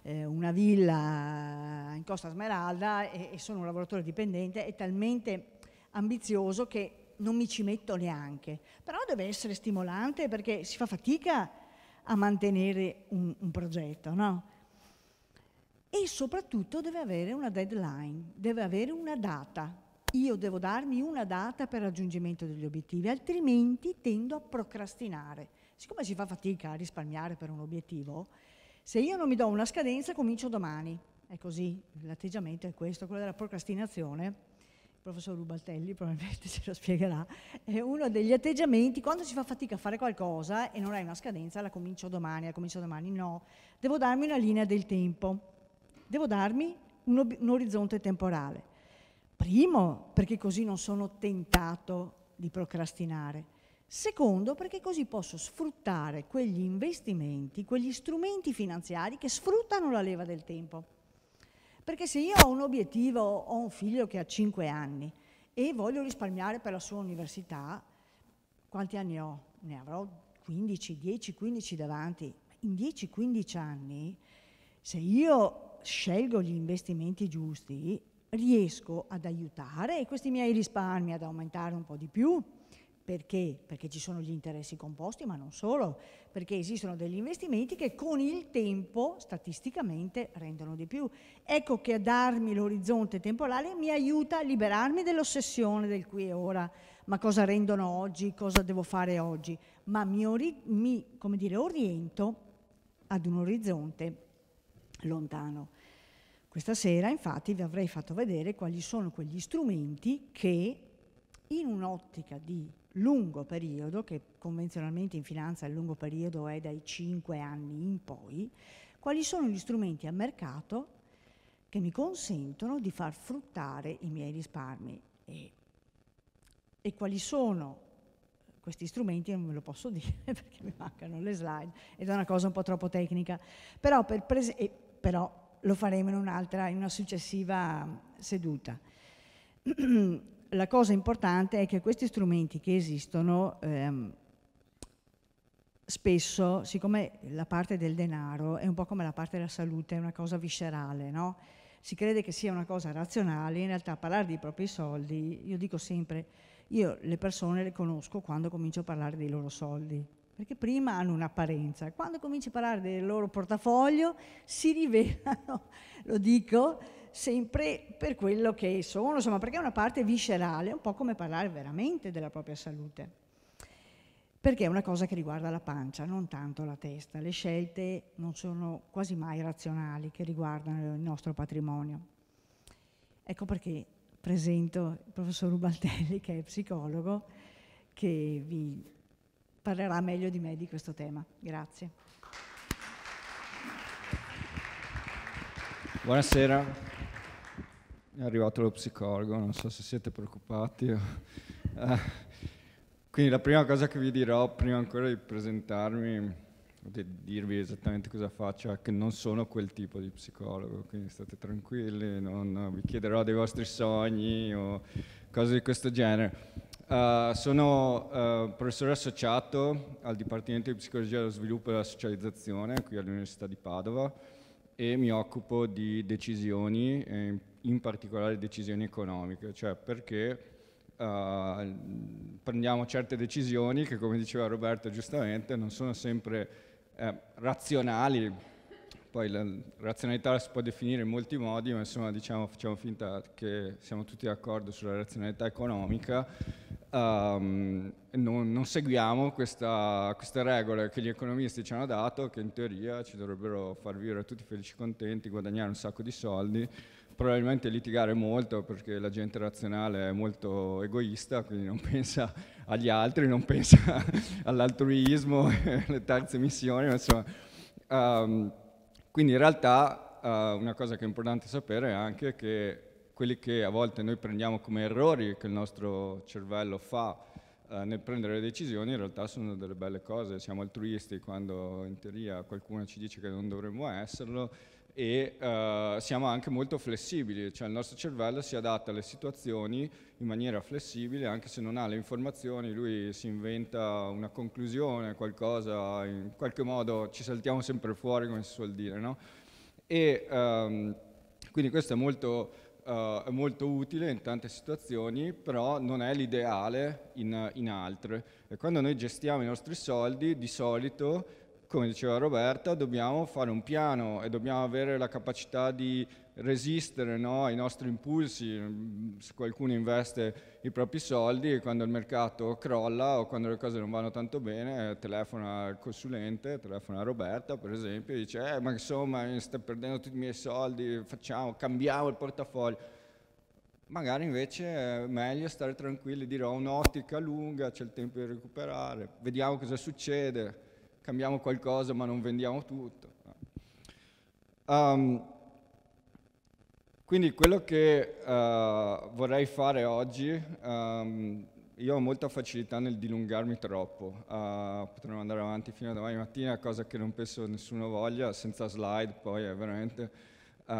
eh, una villa in Costa Smeralda e, e sono un lavoratore dipendente, è talmente ambizioso che non mi ci metto neanche. Però deve essere stimolante perché si fa fatica a mantenere un, un progetto, no? E soprattutto deve avere una deadline, deve avere una data. Io devo darmi una data per raggiungimento degli obiettivi, altrimenti tendo a procrastinare. Siccome si fa fatica a risparmiare per un obiettivo, se io non mi do una scadenza, comincio domani. È così, l'atteggiamento è questo, quello della procrastinazione. Il professor Rubaltelli probabilmente ce lo spiegherà. È uno degli atteggiamenti, quando si fa fatica a fare qualcosa e non hai una scadenza, la comincio domani, la comincio domani. No, devo darmi una linea del tempo, devo darmi un, un orizzonte temporale. Primo, perché così non sono tentato di procrastinare. Secondo, perché così posso sfruttare quegli investimenti, quegli strumenti finanziari che sfruttano la leva del tempo. Perché se io ho un obiettivo, ho un figlio che ha 5 anni e voglio risparmiare per la sua università, quanti anni ho? Ne avrò 15, 10, 15 davanti. In 10, 15 anni, se io scelgo gli investimenti giusti, riesco ad aiutare questi miei risparmi ad aumentare un po' di più perché? Perché ci sono gli interessi composti, ma non solo, perché esistono degli investimenti che con il tempo statisticamente rendono di più. Ecco che a darmi l'orizzonte temporale mi aiuta a liberarmi dell'ossessione del qui e ora, ma cosa rendono oggi, cosa devo fare oggi, ma mi, ori- mi dire, oriento ad un orizzonte lontano. Questa sera infatti vi avrei fatto vedere quali sono quegli strumenti che in un'ottica di lungo periodo, che convenzionalmente in finanza il lungo periodo è dai 5 anni in poi, quali sono gli strumenti a mercato che mi consentono di far fruttare i miei risparmi e, e quali sono questi strumenti non ve lo posso dire perché mi mancano le slide ed è una cosa un po' troppo tecnica, però, per eh, però lo faremo in, in una successiva seduta. la cosa importante è che questi strumenti che esistono ehm, spesso, siccome la parte del denaro è un po' come la parte della salute, è una cosa viscerale, no? si crede che sia una cosa razionale, in realtà parlare dei propri soldi, io dico sempre, io le persone le conosco quando comincio a parlare dei loro soldi, perché prima hanno un'apparenza, quando cominci a parlare del loro portafoglio si rivelano, lo dico, sempre per quello che sono, insomma, perché è una parte viscerale, un po' come parlare veramente della propria salute, perché è una cosa che riguarda la pancia, non tanto la testa. Le scelte non sono quasi mai razionali che riguardano il nostro patrimonio. Ecco perché presento il professor Rubaltelli, che è psicologo, che vi parlerà meglio di me di questo tema. Grazie. Buonasera è arrivato lo psicologo, non so se siete preoccupati. Ah. Quindi la prima cosa che vi dirò, prima ancora di presentarmi, di dirvi esattamente cosa faccio, è che non sono quel tipo di psicologo, quindi state tranquilli, non vi chiederò dei vostri sogni o cose di questo genere. Uh, sono uh, professore associato al Dipartimento di Psicologia dello Sviluppo e della Socializzazione qui all'Università di Padova e mi occupo di decisioni e in particolare decisioni economiche, cioè perché Uh, prendiamo certe decisioni che, come diceva Roberto giustamente, non sono sempre eh, razionali. Poi la razionalità la si può definire in molti modi, ma insomma diciamo, facciamo finta che siamo tutti d'accordo sulla razionalità economica. Um, non, non, seguiamo questa, queste regole che gli economisti ci hanno dato, che in teoria ci dovrebbero far vivere tutti felici e contenti, guadagnare un sacco di soldi probabilmente litigare molto perché la gente razionale è molto egoista, quindi non pensa agli altri, non pensa all'altruismo, alle terze missioni, insomma. Um, quindi in realtà uh, una cosa che è importante sapere è anche che quelli che a volte noi prendiamo come errori che il nostro cervello fa uh, nel prendere le decisioni in realtà sono delle belle cose, siamo altruisti quando in teoria qualcuno ci dice che non dovremmo esserlo, e eh, siamo anche molto flessibili, cioè il nostro cervello si adatta alle situazioni in maniera flessibile, anche se non ha le informazioni, lui si inventa una conclusione, qualcosa, in qualche modo ci saltiamo sempre fuori, come si suol dire. No? E, ehm, quindi questo è molto, eh, è molto, utile in tante situazioni, però non è l'ideale in, in altre. E quando noi gestiamo i nostri soldi, di solito come diceva Roberta, dobbiamo fare un piano e dobbiamo avere la capacità di resistere no, ai nostri impulsi. Mm, se qualcuno investe i propri soldi e quando il mercato crolla o quando le cose non vanno tanto bene, telefona al consulente, telefona a Roberta per esempio, e dice eh, ma insomma sta perdendo tutti i miei soldi, facciamo, cambiamo il portafoglio. Magari invece è meglio stare tranquilli, dire ho un'ottica lunga, c'è il tempo di recuperare, vediamo cosa succede, cambiamo qualcosa ma non vendiamo tutto. Um, quindi quello che uh, vorrei fare oggi, um, io ho molta facilità nel dilungarmi troppo, uh, potremmo andare avanti fino a domani mattina, cosa che non penso nessuno voglia, senza slide poi è veramente uh,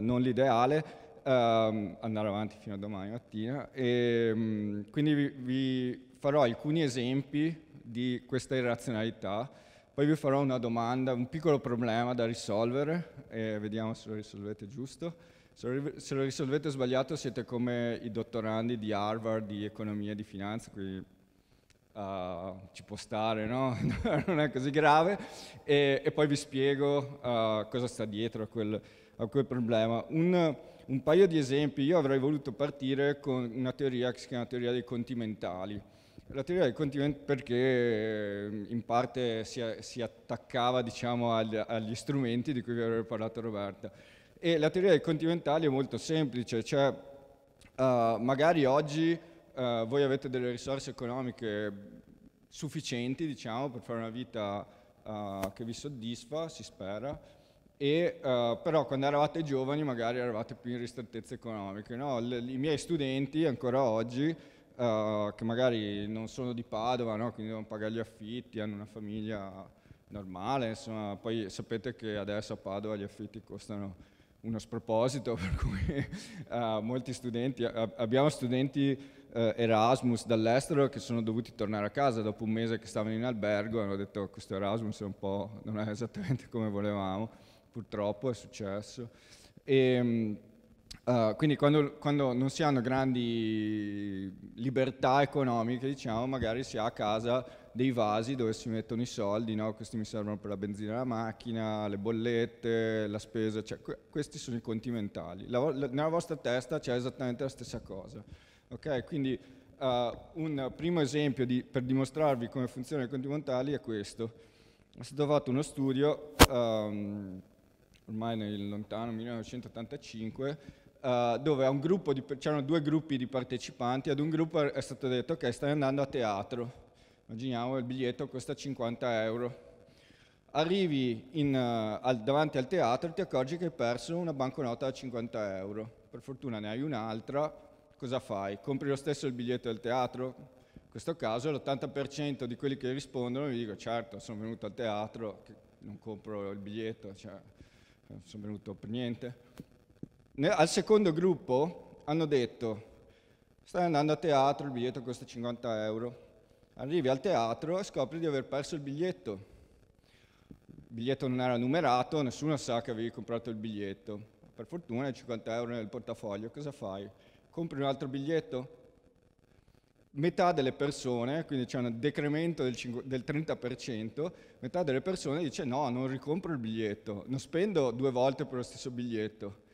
non l'ideale, um, andare avanti fino a domani mattina, e, um, quindi vi, vi farò alcuni esempi di questa irrazionalità. Poi vi farò una domanda, un piccolo problema da risolvere e vediamo se lo risolvete giusto. Se lo risolvete sbagliato siete come i dottorandi di Harvard di economia e di finanza, quindi uh, ah, ci può stare, no? non è così grave. E, e poi vi spiego uh, cosa sta dietro a quel, a quel problema. Un, un paio di esempi, io avrei voluto partire con una teoria che si chiama teoria dei conti mentali la teoria del contingente perché eh, in parte si, si attaccava diciamo, agli, agli, strumenti di cui vi aveva parlato Roberta. E la teoria del contingentale è molto semplice, cioè uh, magari oggi uh, voi avete delle risorse economiche sufficienti diciamo, per fare una vita uh, che vi soddisfa, si spera, e, uh, però quando eravate giovani magari eravate più in ristrettezze economiche. No? Le, I miei studenti ancora oggi uh, che magari non sono di Padova, no? quindi devono pagare gli affitti, hanno una famiglia normale, insomma, poi sapete che adesso a Padova gli affitti costano uno sproposito, per cui uh, molti studenti, a, abbiamo studenti uh, Erasmus dall'estero che sono dovuti tornare a casa dopo un mese che stavano in albergo e hanno detto questo Erasmus è un po', non è esattamente come volevamo, purtroppo è successo. E, ehm, Uh, quindi quando, quando, non si hanno grandi libertà economiche, diciamo, magari si ha a casa dei vasi dove si mettono i soldi, no? questi mi servono per la benzina della macchina, le bollette, la spesa, cioè, que- questi sono i conti mentali. La, la, nella vostra testa c'è esattamente la stessa cosa. Okay? Quindi uh, un primo esempio di, per dimostrarvi come funzionano i conti mentali è questo. È stato fatto uno studio... Um, ormai nel lontano 1985, uh, eh, dove c'erano due gruppi di partecipanti, ad un gruppo è stato detto ok stai andando a teatro, immaginiamo il biglietto costa 50 euro, arrivi in, uh, al, davanti al teatro e ti accorgi che hai perso una banconota da 50 euro, per fortuna ne hai un'altra, cosa fai? Compri lo stesso il biglietto del teatro? In questo caso l'80% di quelli che rispondono mi dicono certo sono venuto al teatro, non compro il biglietto, cioè, sono venuto per niente. Al secondo gruppo hanno detto, stai andando a teatro, il biglietto costa 50 euro, arrivi al teatro e scopri di aver perso il biglietto. Il biglietto non era numerato, nessuno sa che avevi comprato il biglietto. Per fortuna hai 50 euro nel portafoglio, cosa fai? Compri un altro biglietto? metà delle persone, quindi c'è un decremento del, 5, del 30%, metà delle persone dice no, non ricompro il biglietto, non spendo due volte per lo stesso biglietto.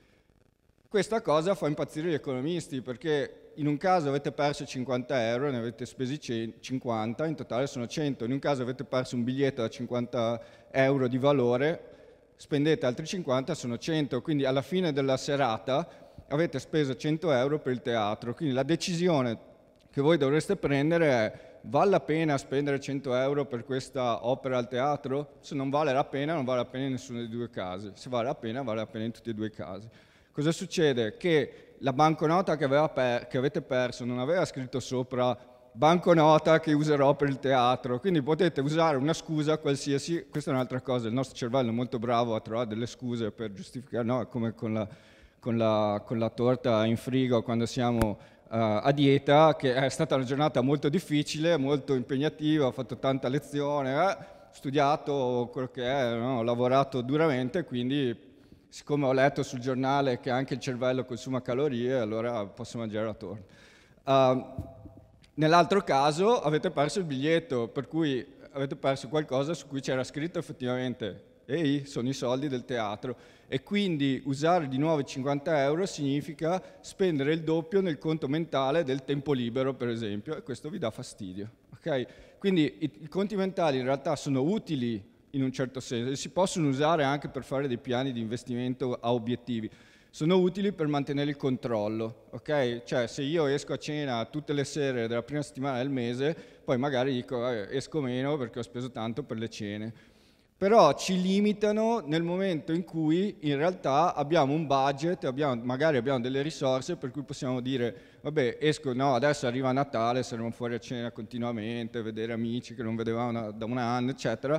Questa cosa fa impazzire gli economisti perché in un caso avete perso 50 euro, ne avete spesi 50, in totale sono 100, in un caso avete perso un biglietto da 50 euro di valore, spendete altri 50, sono 100, quindi alla fine della serata avete speso 100 euro per il teatro, quindi la decisione che voi dovreste prendere è vale la pena spendere 100 euro per questa opera al teatro? Se non vale la pena, non vale la pena in nessuno dei due casi. Se vale la pena, vale la pena in tutti e due i casi. Cosa succede? Che la banconota che, per, che avete perso non aveva scritto sopra banconota che userò per il teatro, quindi potete usare una scusa qualsiasi, questa è un'altra cosa, il nostro cervello è molto bravo a trovare delle scuse per giustificare, no, come con la, con la, con la torta in frigo quando siamo eh, a dieta, che è stata una giornata molto difficile, molto impegnativa, ho fatto tanta lezione, ho eh, studiato quello che è, no? ho lavorato duramente, quindi siccome ho letto sul giornale che anche il cervello consuma calorie, allora posso mangiare la torta. Uh, nell'altro caso avete perso il biglietto, per cui avete perso qualcosa su cui c'era scritto effettivamente ehi, sono i soldi del teatro e quindi usare di nuovo 50 euro significa spendere il doppio nel conto mentale del tempo libero, per esempio, e questo vi dà fastidio. Okay? Quindi i, i conti mentali in realtà sono utili in un certo senso e si possono usare anche per fare dei piani di investimento a obiettivi sono utili per mantenere il controllo, ok? Cioè se io esco a cena tutte le sere della prima settimana del mese, poi magari dico eh, esco meno perché ho speso tanto per le cene però ci limitano nel momento in cui in realtà abbiamo un budget, abbiamo, magari abbiamo delle risorse per cui possiamo dire vabbè esco, no adesso arriva Natale, saremo fuori a cena continuamente, vedere amici che non vedevamo una, da un anno eccetera,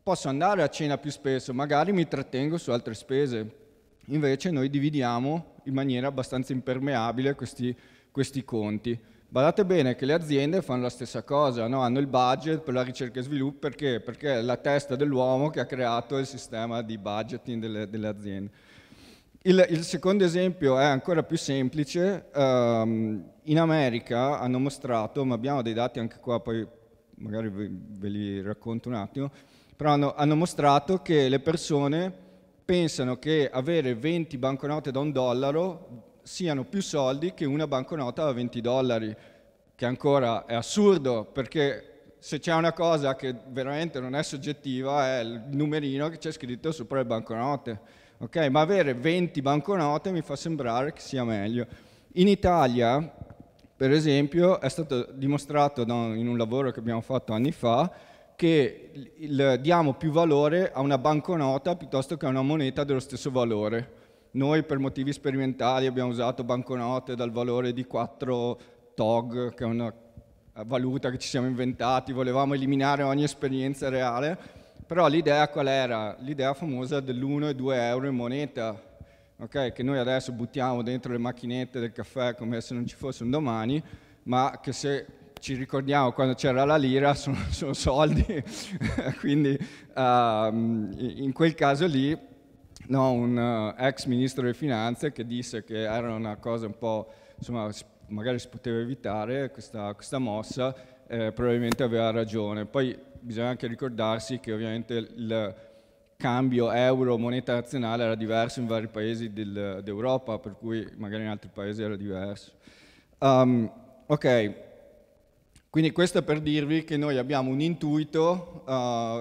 posso andare a cena più spesso, magari mi trattengo su altre spese, invece noi dividiamo in maniera abbastanza impermeabile questi, questi conti. Guardate bene che le aziende fanno la stessa cosa, no? hanno il budget per la ricerca e sviluppo perché? perché è la testa dell'uomo che ha creato il sistema di budgeting delle, delle aziende. Il, il, secondo esempio è ancora più semplice, um, in America hanno mostrato, ma abbiamo dei dati anche qua, poi magari ve, ve li racconto un attimo, però hanno, hanno mostrato che le persone pensano che avere 20 banconote da un dollaro siano più soldi che una banconota da 20 dollari, che ancora è assurdo perché se c'è una cosa che veramente non è soggettiva è il numerino che c'è scritto sopra le banconote, okay? ma avere 20 banconote mi fa sembrare che sia meglio. In Italia, per esempio, è stato dimostrato in un lavoro che abbiamo fatto anni fa che il, diamo più valore a una banconota piuttosto che a una moneta dello stesso valore. Noi per motivi sperimentali abbiamo usato banconote dal valore di 4 TOG, che è una valuta che ci siamo inventati, volevamo eliminare ogni esperienza reale, però l'idea qual era? L'idea famosa dell'1 e 2 euro in moneta, okay? che noi adesso buttiamo dentro le macchinette del caffè come se non ci fosse un domani, ma che se ci ricordiamo quando c'era la lira sono, sono soldi, quindi uh, in quel caso lì no, un eh, ex ministro delle finanze che disse che era una cosa un po', insomma, magari si poteva evitare questa, questa mossa, eh, probabilmente aveva ragione. Poi bisogna anche ricordarsi che ovviamente il cambio euro-moneta nazionale era diverso in vari paesi del, d'Europa, per cui magari in altri paesi era diverso. Um, ok, quindi questo per dirvi che noi abbiamo un intuito uh,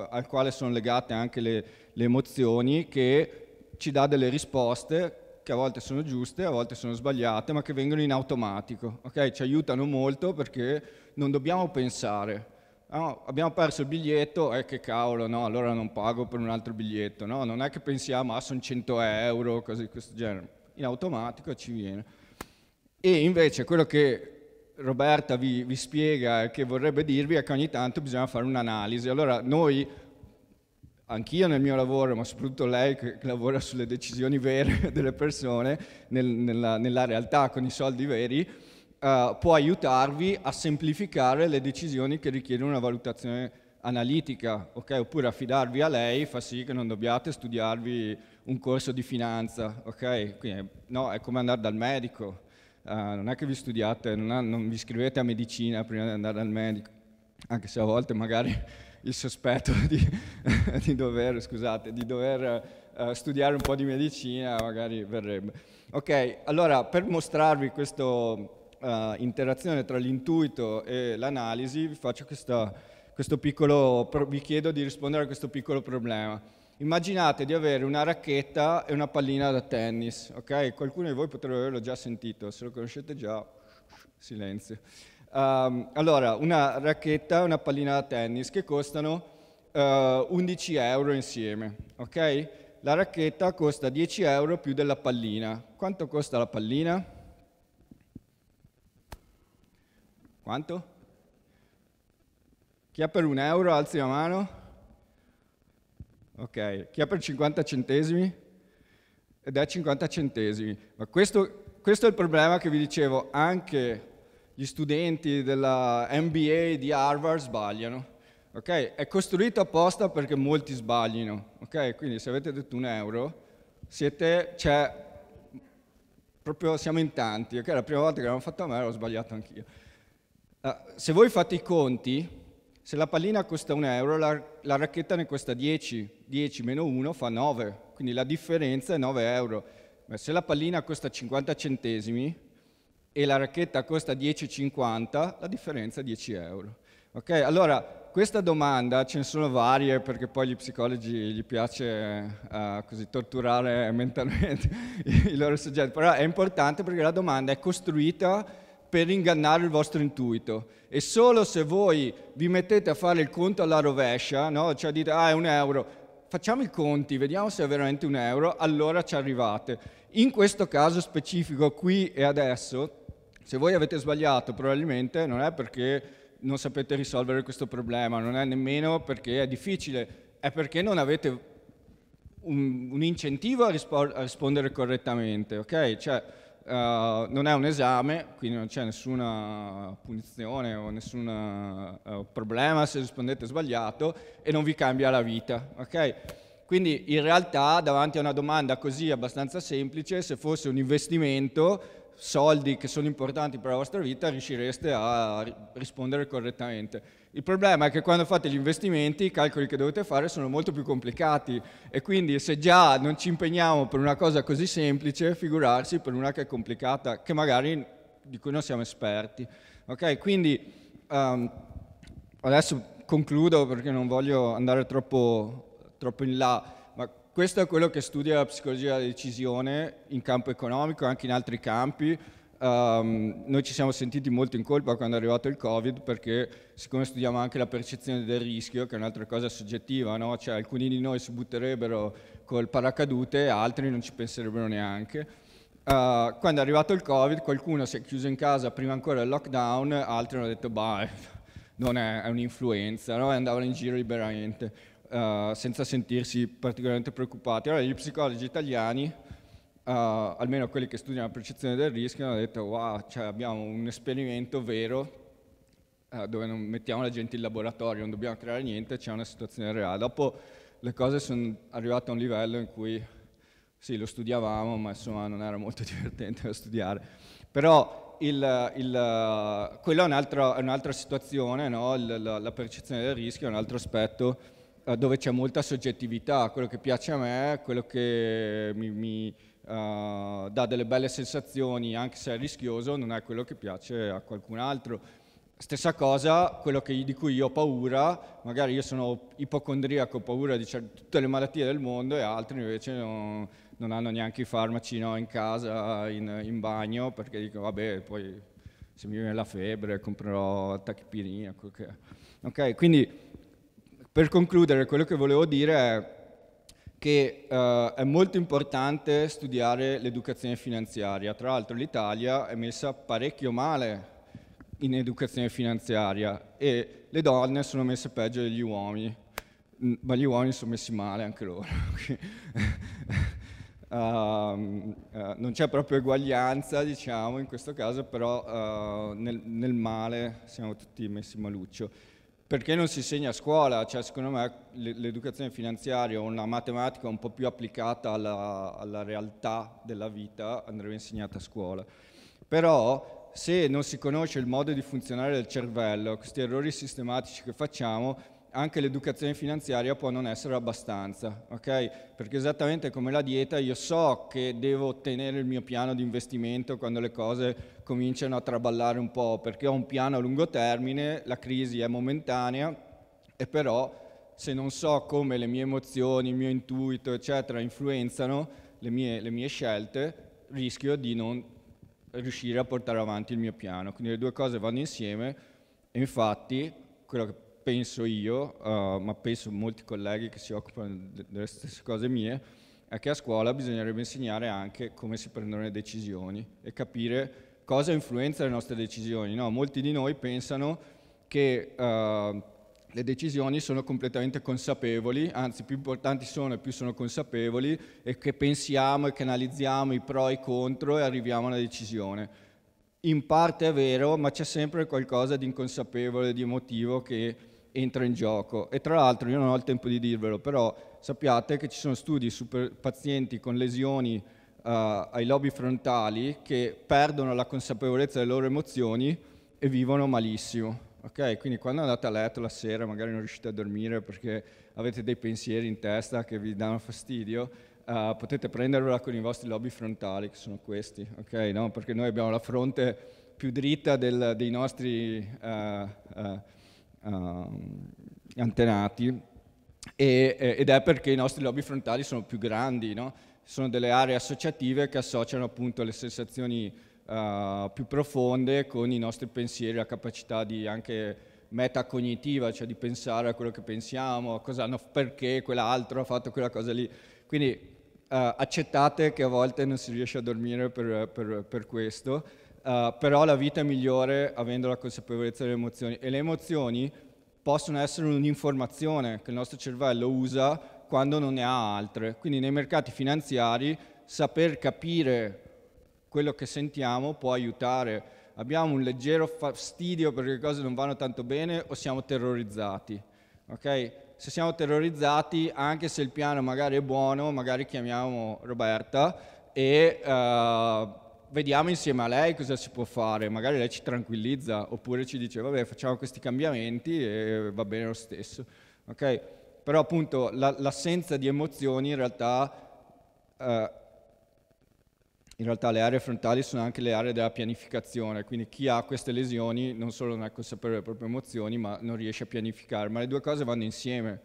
al quale sono legate anche le, le emozioni che ci dà delle risposte che a volte sono giuste, a volte sono sbagliate, ma che vengono in automatico. Okay? Ci aiutano molto perché non dobbiamo pensare. Oh, abbiamo perso il biglietto, eh che cavolo, no, allora non pago per un altro biglietto. No? Non è che pensiamo, ah, sono 100 euro, cose di questo genere. In automatico ci viene. E invece quello che Roberta vi, vi spiega e che vorrebbe dirvi è che ogni tanto bisogna fare un'analisi. Allora noi anch'io nel mio lavoro, ma soprattutto lei che lavora sulle decisioni vere delle persone, nel, nella, nella, realtà con i soldi veri, uh, può aiutarvi a semplificare le decisioni che richiedono una valutazione analitica, okay? oppure affidarvi a lei fa sì che non dobbiate studiarvi un corso di finanza, okay? Quindi, no, è come andare dal medico, uh, non è che vi studiate, non, ha, non vi iscrivete a medicina prima di andare dal medico, anche se a volte magari il sospetto di, di dover, scusate, di dover uh, studiare un po' di medicina, magari verrebbe. Ok, allora per mostrarvi questa uh, eh, interazione tra l'intuito e l'analisi, vi, questa, piccolo, vi chiedo di rispondere a questo piccolo problema. Immaginate di avere una racchetta e una pallina da tennis, ok? Qualcuno di voi potrebbe averlo già sentito, se lo conoscete già, silenzio. Um, allora, una racchetta e una pallina da tennis che costano uh, eh, 11 euro insieme, ok? La racchetta costa 10 euro più della pallina. Quanto costa la pallina? Quanto? Chi ha per un euro alzi la mano? Ok, chi ha per 50 centesimi? Ed è 50 centesimi. Ma questo, questo è il problema che vi dicevo, anche gli studenti della MBA di Harvard sbagliano. Okay? È costruito apposta perché molti sbaglino. Okay? Quindi se avete detto un euro, siete, cioè, proprio siamo in tanti. Okay? La prima volta che l'abbiamo fatto a me l'ho sbagliato anch'io. Uh, se voi fate i conti, se la pallina costa un euro, la, la racchetta ne costa 10. 10 meno 1 fa 9, quindi la differenza è 9 euro. Ma se la pallina costa 50 centesimi, e la racchetta costa 10,50, la differenza è 10 euro. Ok, Allora, questa domanda ce ne sono varie perché poi gli psicologi gli piace uh, così torturare mentalmente i loro soggetti, però è importante perché la domanda è costruita per ingannare il vostro intuito e solo se voi vi mettete a fare il conto alla rovescia, no? cioè dite ah è un euro, facciamo i conti, vediamo se è veramente un euro, allora ci arrivate. In questo caso specifico, qui e adesso, se voi avete sbagliato probabilmente non è perché non sapete risolvere questo problema, non è nemmeno perché è difficile, è perché non avete un, un incentivo a, a, rispondere correttamente, ok? Cioè, Uh, non è un esame, quindi non c'è nessuna punizione o nessun uh, eh, problema se rispondete sbagliato e non vi cambia la vita, okay? Quindi in realtà davanti a una domanda così abbastanza semplice, se fosse un investimento, soldi che sono importanti per la vostra vita riuscireste a rispondere correttamente. Il problema è che quando fate gli investimenti i calcoli che dovete fare sono molto più complicati e quindi se già non ci impegniamo per una cosa così semplice, figurarsi per una che è complicata, che magari di cui non siamo esperti. Ok, quindi um, adesso concludo perché non voglio andare troppo, troppo in là. Questo è quello che studia la psicologia della decisione in campo economico e anche in altri campi. Um, noi ci siamo sentiti molto in colpa quando è arrivato il Covid perché siccome studiamo anche la percezione del rischio, che è un'altra cosa soggettiva, no? cioè, alcuni di noi si butterebbero col paracadute, altri non ci penserebbero neanche. Uh, quando è arrivato il Covid qualcuno si è chiuso in casa prima ancora del lockdown, altri hanno detto bah, non è, è un'influenza, no? e andavano in giro liberamente uh, senza sentirsi particolarmente preoccupati. Allora gli psicologi italiani, uh, almeno quelli che studiano la percezione del rischio, hanno detto wow, cioè abbiamo un esperimento vero uh, dove non mettiamo la gente in laboratorio, non dobbiamo creare niente, c'è una situazione reale. Dopo le cose sono arrivate a un livello in cui sì, lo studiavamo, ma insomma non era molto divertente da studiare. Però il, il, quella è un'altra, un situazione, no? la, la, percezione del rischio è un altro aspetto eh, dove c'è molta soggettività, quello che piace a me, quello che mi, mi uh, dà delle belle sensazioni, anche se è rischioso, non è quello che piace a qualcun altro. Stessa cosa, quello che, di cui io ho paura, magari io sono ipocondriaco, ho paura di cioè, tutte le malattie del mondo e altri invece non, non hanno neanche i farmaci no, in casa, in, in bagno, perché dicono vabbè, poi se mi viene la febbre comprerò tachipirina, quello che è. Ok, quindi per concludere, quello che volevo dire è che eh, è molto importante studiare l'educazione finanziaria. Tra l'altro l'Italia è messa parecchio male in educazione finanziaria e le donne sono messe peggio degli uomini, mm, ma gli uomini sono messi male anche loro. uh, uh, non c'è proprio eguaglianza, diciamo, in questo caso, però uh, nel, nel male siamo tutti messi maluccio perché non si insegna a scuola, cioè secondo me l'educazione finanziaria o una matematica un po' più applicata alla, alla, realtà della vita andrebbe insegnata a scuola. Però se non si conosce il modo di funzionare del cervello, questi errori sistematici che facciamo anche l'educazione finanziaria può non essere abbastanza, okay? Perché esattamente come la dieta io so che devo tenere il mio piano di investimento quando le cose cominciano a traballare un po', perché ho un piano a lungo termine, la crisi è momentanea e però se non so come le mie emozioni, il mio intuito, eccetera, influenzano le mie, le mie scelte, rischio di non riuscire a portare avanti il mio piano. Quindi le due cose vanno insieme e infatti quello che penso io, uh, ma penso molti colleghi che si occupano de- delle stesse cose mie, è che a scuola bisognerebbe insegnare anche come si prendono le decisioni e capire cosa influenza le nostre decisioni. No? Molti di noi pensano che uh, le decisioni sono completamente consapevoli, anzi più importanti sono e più sono consapevoli, e che pensiamo e che analizziamo i pro e i contro e arriviamo alla decisione. In parte è vero, ma c'è sempre qualcosa di inconsapevole, di emotivo che entra in gioco. E tra l'altro, io non ho il tempo di dirvelo, però sappiate che ci sono studi su pazienti con lesioni uh, ai lobi frontali che perdono la consapevolezza delle loro emozioni e vivono malissimo. Okay? Quindi quando andate a letto la sera, magari non riuscite a dormire perché avete dei pensieri in testa che vi danno fastidio, uh, potete prendervela con i vostri lobi frontali, che sono questi, okay? no? perché noi abbiamo la fronte più dritta del, dei nostri... Uh, Ehm, antenati e, ed è perché i nostri lobi frontali sono più grandi, no? sono delle aree associative che associano appunto le sensazioni uh, più profonde con i nostri pensieri, la capacità di anche metacognitiva, cioè di pensare a quello che pensiamo, hanno, perché quell'altro ha fatto quella cosa lì. Quindi uh, accettate che a volte non si riesce a dormire per, per, per questo Uh, però la vita è migliore avendo la consapevolezza delle emozioni e le emozioni possono essere un'informazione che il nostro cervello usa quando non ne ha altre. Quindi nei mercati finanziari saper capire quello che sentiamo può aiutare. Abbiamo un leggero fastidio perché le cose non vanno tanto bene o siamo terrorizzati. Okay? Se siamo terrorizzati, anche se il piano magari è buono, magari chiamiamo Roberta e uh, vediamo insieme a lei cosa si può fare, magari lei ci tranquillizza oppure ci dice vabbè facciamo questi cambiamenti e va bene lo stesso. Okay? Però appunto la, l'assenza di emozioni in realtà, eh, in realtà le aree frontali sono anche le aree della pianificazione, quindi chi ha queste lesioni non solo non è consapevole le proprie emozioni ma non riesce a pianificare, ma le due cose vanno insieme.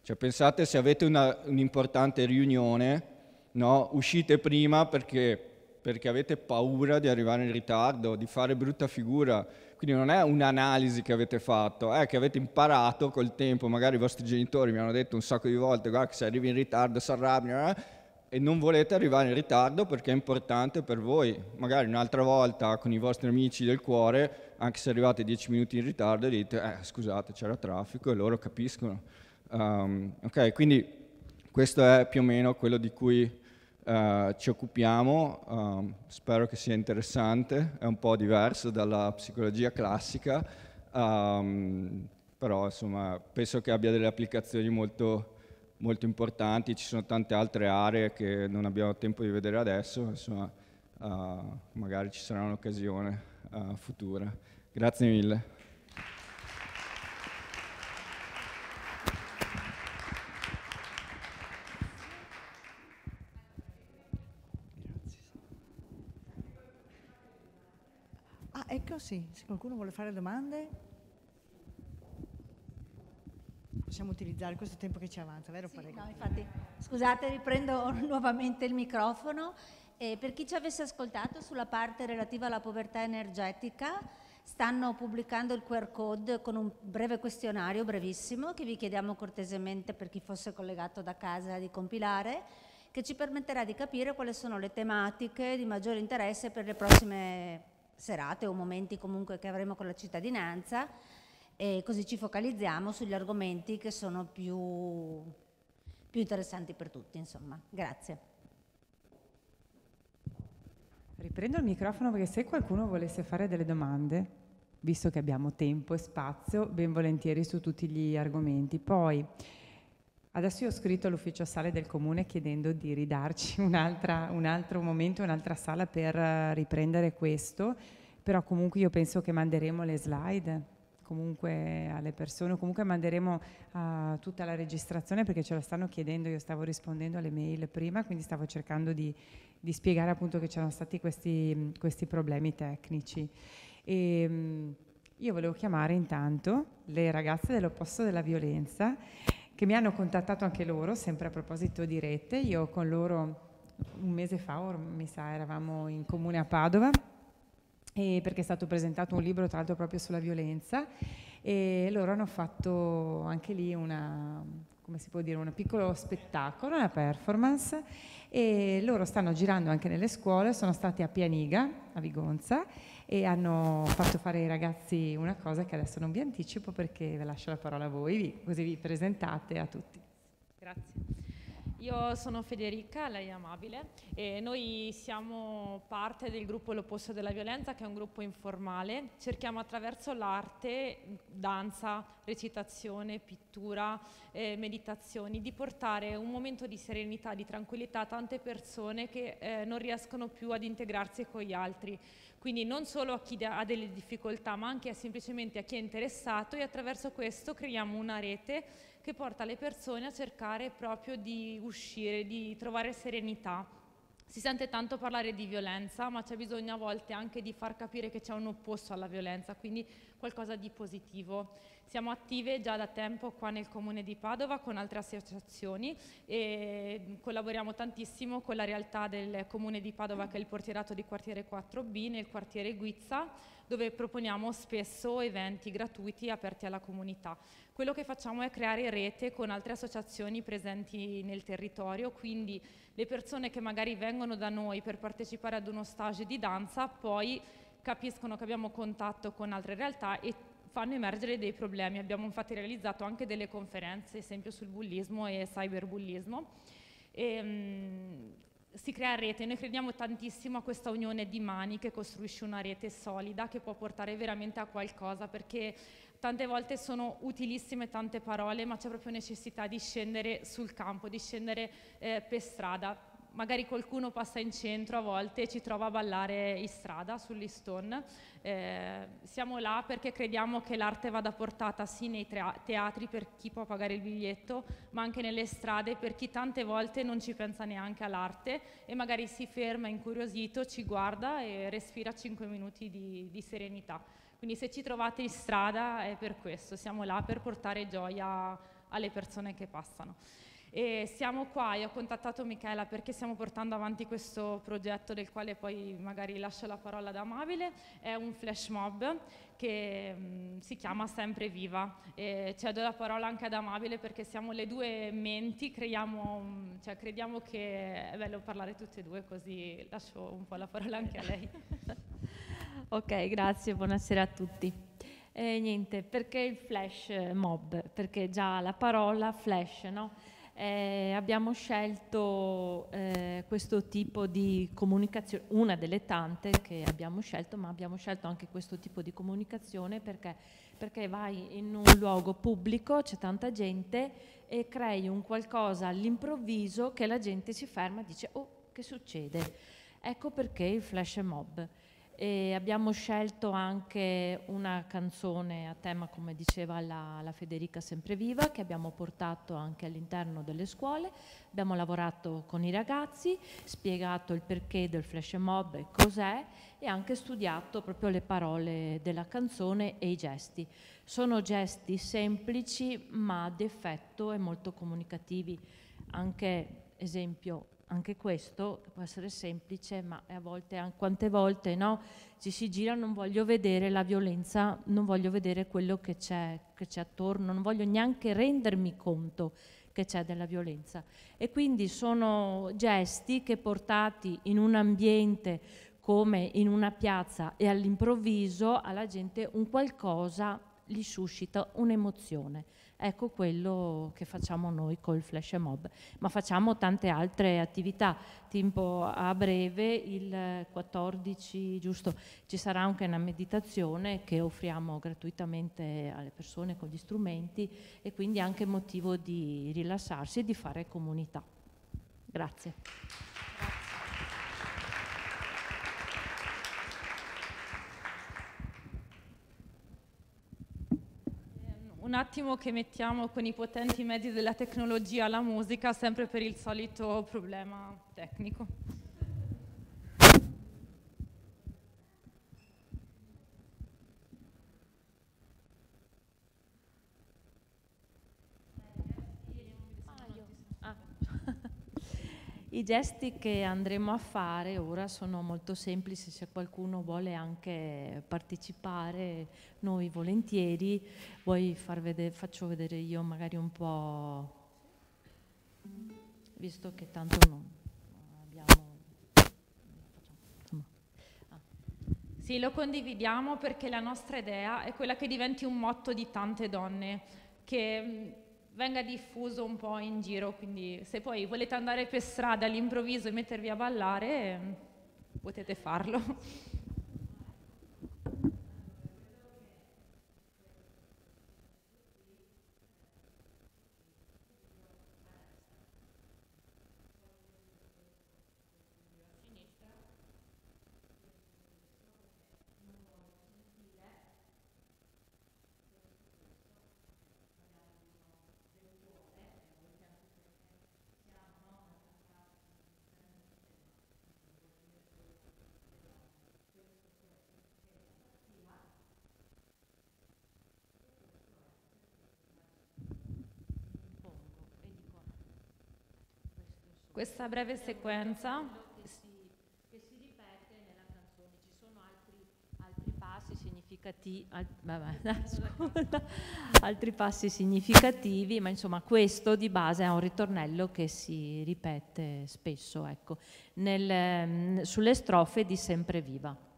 Cioè pensate se avete una, un'importante riunione, no? uscite prima perché perché avete paura di arrivare in ritardo, di fare brutta figura. Quindi non è un'analisi che avete fatto, è che avete imparato col tempo, magari i vostri genitori mi hanno detto un sacco di volte, guarda che se arrivi in ritardo si arrabbiano, eh? e non volete arrivare in ritardo perché è importante per voi. Magari un'altra volta con i vostri amici del cuore, anche se arrivate dieci minuti in ritardo, dite, eh, scusate, c'era traffico e loro capiscono. Um, ok, quindi questo è più o meno quello di cui Uh, ci occupiamo, um, spero che sia interessante, è un po' diverso dalla psicologia classica, um, però insomma, penso che abbia delle applicazioni molto, molto, importanti, ci sono tante altre aree che non abbiamo tempo di vedere adesso, insomma, uh, magari ci sarà un'occasione uh, futura. Grazie mille. sì, se qualcuno vuole fare domande possiamo utilizzare questo tempo che ci avanza, vero sì, no, infatti, scusate, riprendo nuovamente il microfono. Eh, per chi ci avesse ascoltato sulla parte relativa alla povertà energetica, stanno pubblicando il QR code con un breve questionario, brevissimo, che vi chiediamo cortesemente per chi fosse collegato da casa di compilare, che ci permetterà di capire quali sono le tematiche di maggiore interesse per le prossime serate o momenti comunque che avremo con la cittadinanza e così ci focalizziamo sugli argomenti che sono più, più interessanti per tutti. Insomma. Grazie. Riprendo il microfono perché se qualcuno volesse fare delle domande, visto che abbiamo tempo e spazio, ben volentieri su tutti gli argomenti. Poi Adesso io ho scritto all'ufficio sale del comune chiedendo di ridarci un altro momento, un'altra sala per eh, riprendere questo, però comunque io penso che manderemo le slide comunque alle persone, comunque manderemo uh, tutta la registrazione perché ce la stanno chiedendo, io stavo rispondendo alle mail prima, quindi stavo cercando di, di spiegare appunto che c'erano stati questi, questi problemi tecnici. E, ehm, io volevo chiamare intanto le ragazze dell'opposto della violenza che mi hanno contattato anche loro, sempre a proposito di rete. Io con loro un mese fa, or, mi sa, eravamo in comune a Padova, perché è stato presentato un libro, tra l'altro, proprio sulla violenza, e loro hanno fatto anche lì una, come si può dire, un piccolo spettacolo, una performance e loro stanno girando anche nelle scuole, sono stati a Pianiga, a Vigonza e hanno fatto fare ai ragazzi una cosa che adesso non vi anticipo perché ve lascio la parola a voi, così vi presentate a tutti. Grazie. Io sono Federica, lei è amabile, e noi siamo parte del gruppo L'Opposto della Violenza, che è un gruppo informale. Cerchiamo attraverso l'arte, danza, recitazione, pittura, eh, meditazioni, di portare un momento di serenità, di tranquillità a tante persone che eh, non riescono più ad integrarsi con gli altri quindi non solo a chi ha delle difficoltà ma anche semplicemente a chi è interessato e attraverso questo creiamo una rete che porta le persone a cercare proprio di uscire, di trovare serenità. Si sente tanto parlare di violenza, ma c'è bisogno a volte anche di far capire che c'è un opposto alla violenza, quindi qualcosa di positivo. Siamo attive già da tempo qua nel comune di Padova con altre associazioni e collaboriamo tantissimo con la realtà del comune di Padova che è il portierato di quartiere 4B nel quartiere Guizza dove proponiamo spesso eventi gratuiti aperti alla comunità. Quello che facciamo è creare rete con altre associazioni presenti nel territorio, quindi le persone che magari vengono da noi per partecipare ad uno stage di danza poi capiscono che abbiamo contatto con altre realtà e fanno emergere dei problemi. Abbiamo infatti realizzato anche delle conferenze, esempio sul bullismo e cyberbullismo. E, ehm, mh, si crea rete, noi crediamo tantissimo a questa unione di mani che costruisce una rete solida che può portare veramente a qualcosa perché tante volte sono utilissime tante parole ma c'è proprio necessità di scendere sul campo, di scendere eh, per strada magari qualcuno passa in centro a volte e ci trova a ballare in strada sull'Istone. Eh, siamo là perché crediamo che l'arte vada portata sì nei teatri per chi può pagare il biglietto, ma anche nelle strade per chi tante volte non ci pensa neanche all'arte e magari si ferma incuriosito, ci guarda e respira 5 minuti di, di serenità. Quindi se ci trovate in strada è per questo, siamo là per portare gioia alle persone che passano. E siamo qua e ho contattato Michela perché stiamo portando avanti questo progetto del quale poi magari lascio la parola ad Amabile. È un flash mob che mh, mm, si chiama Sempre Viva. E cedo la parola anche ad Amabile perché siamo le due menti, creiamo, mm, cioè, crediamo che è bello parlare tutte e due così lascio un po' la parola anche a lei. ok, grazie, buonasera a tutti. Eh, niente, perché il flash mob? Perché già la parola flash, no? eh, abbiamo scelto eh, questo tipo di comunicazione, una delle tante che abbiamo scelto, ma abbiamo scelto anche questo tipo di comunicazione perché, perché vai in un luogo pubblico, c'è tanta gente e crei un qualcosa all'improvviso che la gente si ferma e dice oh che succede? Ecco perché il flash mob. E abbiamo scelto anche una canzone a tema, come diceva la, la Federica Sempreviva, che abbiamo portato anche all'interno delle scuole. Abbiamo lavorato con i ragazzi, spiegato il perché del flash mob e cos'è e anche studiato proprio le parole della canzone e i gesti. Sono gesti semplici ma ad effetto e molto comunicativi. Anche esempio anche questo può essere semplice, ma a volte, a quante volte no? ci si gira, non voglio vedere la violenza, non voglio vedere quello che c'è, che c'è attorno, non voglio neanche rendermi conto che c'è della violenza. E quindi sono gesti che portati in un ambiente come in una piazza e all'improvviso alla gente un qualcosa gli suscita un'emozione. Ecco quello che facciamo noi col flash mob, ma facciamo tante altre attività, tipo a breve, il 14 giusto, ci sarà anche una meditazione che offriamo gratuitamente alle persone con gli strumenti e quindi anche motivo di rilassarsi e di fare comunità. Grazie. un attimo che mettiamo con i potenti mezzi della tecnologia la musica sempre per il solito problema tecnico. I gesti che andremo a fare ora sono molto semplici, se qualcuno vuole anche partecipare, noi volentieri, vuoi far vedere, faccio vedere io magari un po', visto che tanto non abbiamo... Ah. Sì, lo condividiamo perché la nostra idea è quella che diventi un motto di tante donne, che venga diffuso un po' in giro, quindi se poi volete andare per strada all'improvviso e mettervi a ballare potete farlo. Questa breve sequenza che si, che si, ripete nella canzone, ci sono altri, altri passi significativi, al, vabbè, altri passi significativi, ma insomma questo di base è un ritornello che si ripete spesso ecco, nel, mm, sulle strofe di Sempre Viva.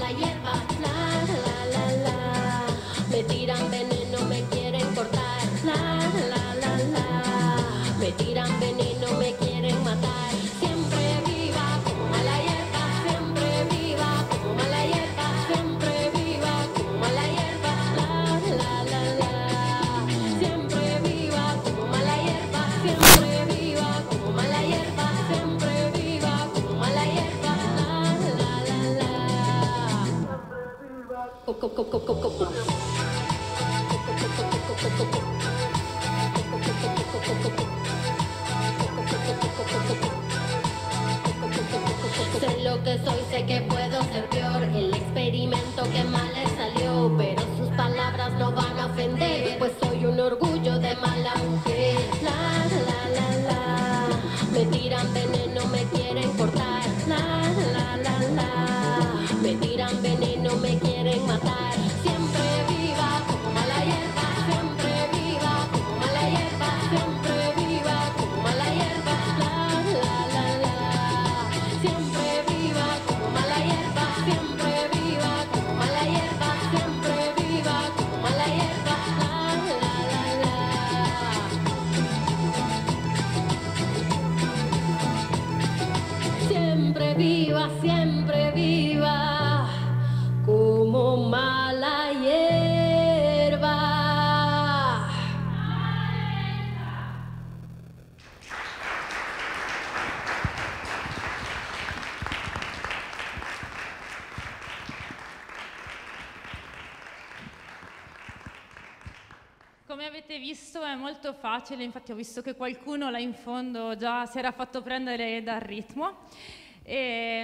la hierba, la Sé lo que soy, sé que puedo ser peor. El experimento que mal le salió, pero sus palabras no van a ofender, pues soy un orgullo. molto facile, infatti ho visto che qualcuno là in fondo già si era fatto prendere dal ritmo. E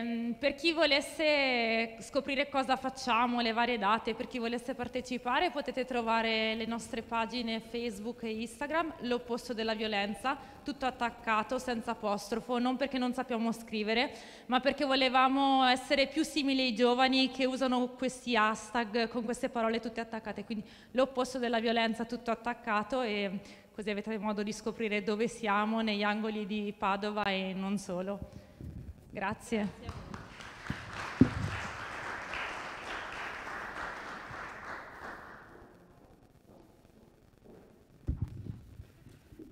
ehm, per chi volesse scoprire cosa facciamo, le varie date, per chi volesse partecipare potete trovare le nostre pagine Facebook e Instagram, l'opposto della violenza, tutto attaccato, senza apostrofo, non perché non sappiamo scrivere, ma perché volevamo essere più simili ai giovani che usano questi hashtag con queste parole tutte attaccate, quindi l'opposto della violenza, tutto attaccato e così avete modo di scoprire dove siamo negli angoli di Padova e non solo. Grazie. Grazie.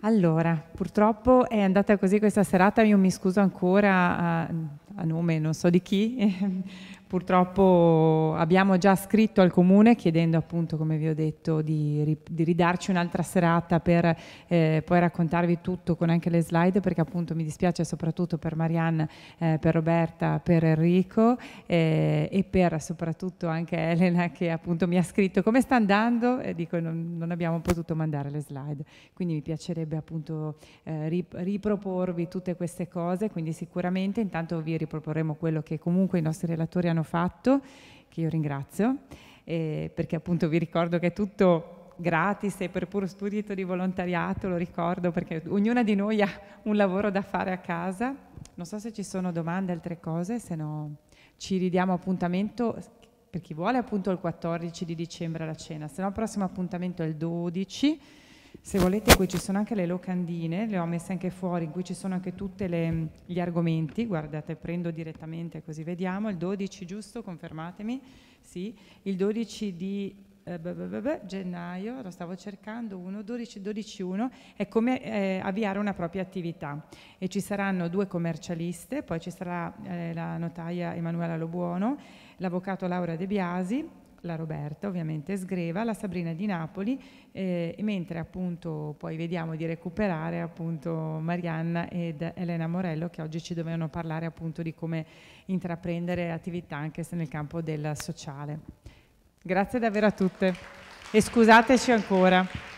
Allora, purtroppo è andata così questa serata, io mi scuso ancora a, eh, a nome non so di chi, purtroppo abbiamo già scritto al comune chiedendo appunto come vi ho detto di, di ridarci un'altra serata per eh, poi raccontarvi tutto con anche le slide perché appunto mi dispiace soprattutto per Marianne, eh, per Roberta, per Enrico eh, e per soprattutto anche Elena che appunto mi ha scritto come sta andando e dico non, non abbiamo potuto mandare le slide quindi mi piacerebbe appunto eh, rip riproporvi tutte queste cose quindi sicuramente intanto vi riproporremo quello che comunque i nostri relatori hanno fatto, che io ringrazio, eh, perché appunto vi ricordo che è tutto gratis e per puro spirito di volontariato, lo ricordo, perché ognuna di noi ha un lavoro da fare a casa. Non so se ci sono domande, altre cose, se no ci ridiamo appuntamento per chi vuole appunto il 14 di dicembre alla cena, se no il prossimo appuntamento è il 12 se volete qui ci sono anche le locandine, le ho messe anche fuori, in cui ci sono anche tutti gli argomenti, guardate prendo direttamente così vediamo, il 12 giusto, confermatemi, sì, il 12 di eh, gennaio, lo stavo cercando, 1, 12, 12, 1, è come eh, avviare una propria attività e ci saranno due commercialiste, poi ci sarà eh, la notaia Emanuela Lobuono, l'avvocato Laura De Biasi la Roberta ovviamente Sgreva, la Sabrina di Napoli, eh, mentre appunto poi vediamo di recuperare appunto Marianna ed Elena Morello che oggi ci dovevano parlare appunto di come intraprendere attività anche se nel campo del sociale. Grazie davvero a tutte e scusateci ancora.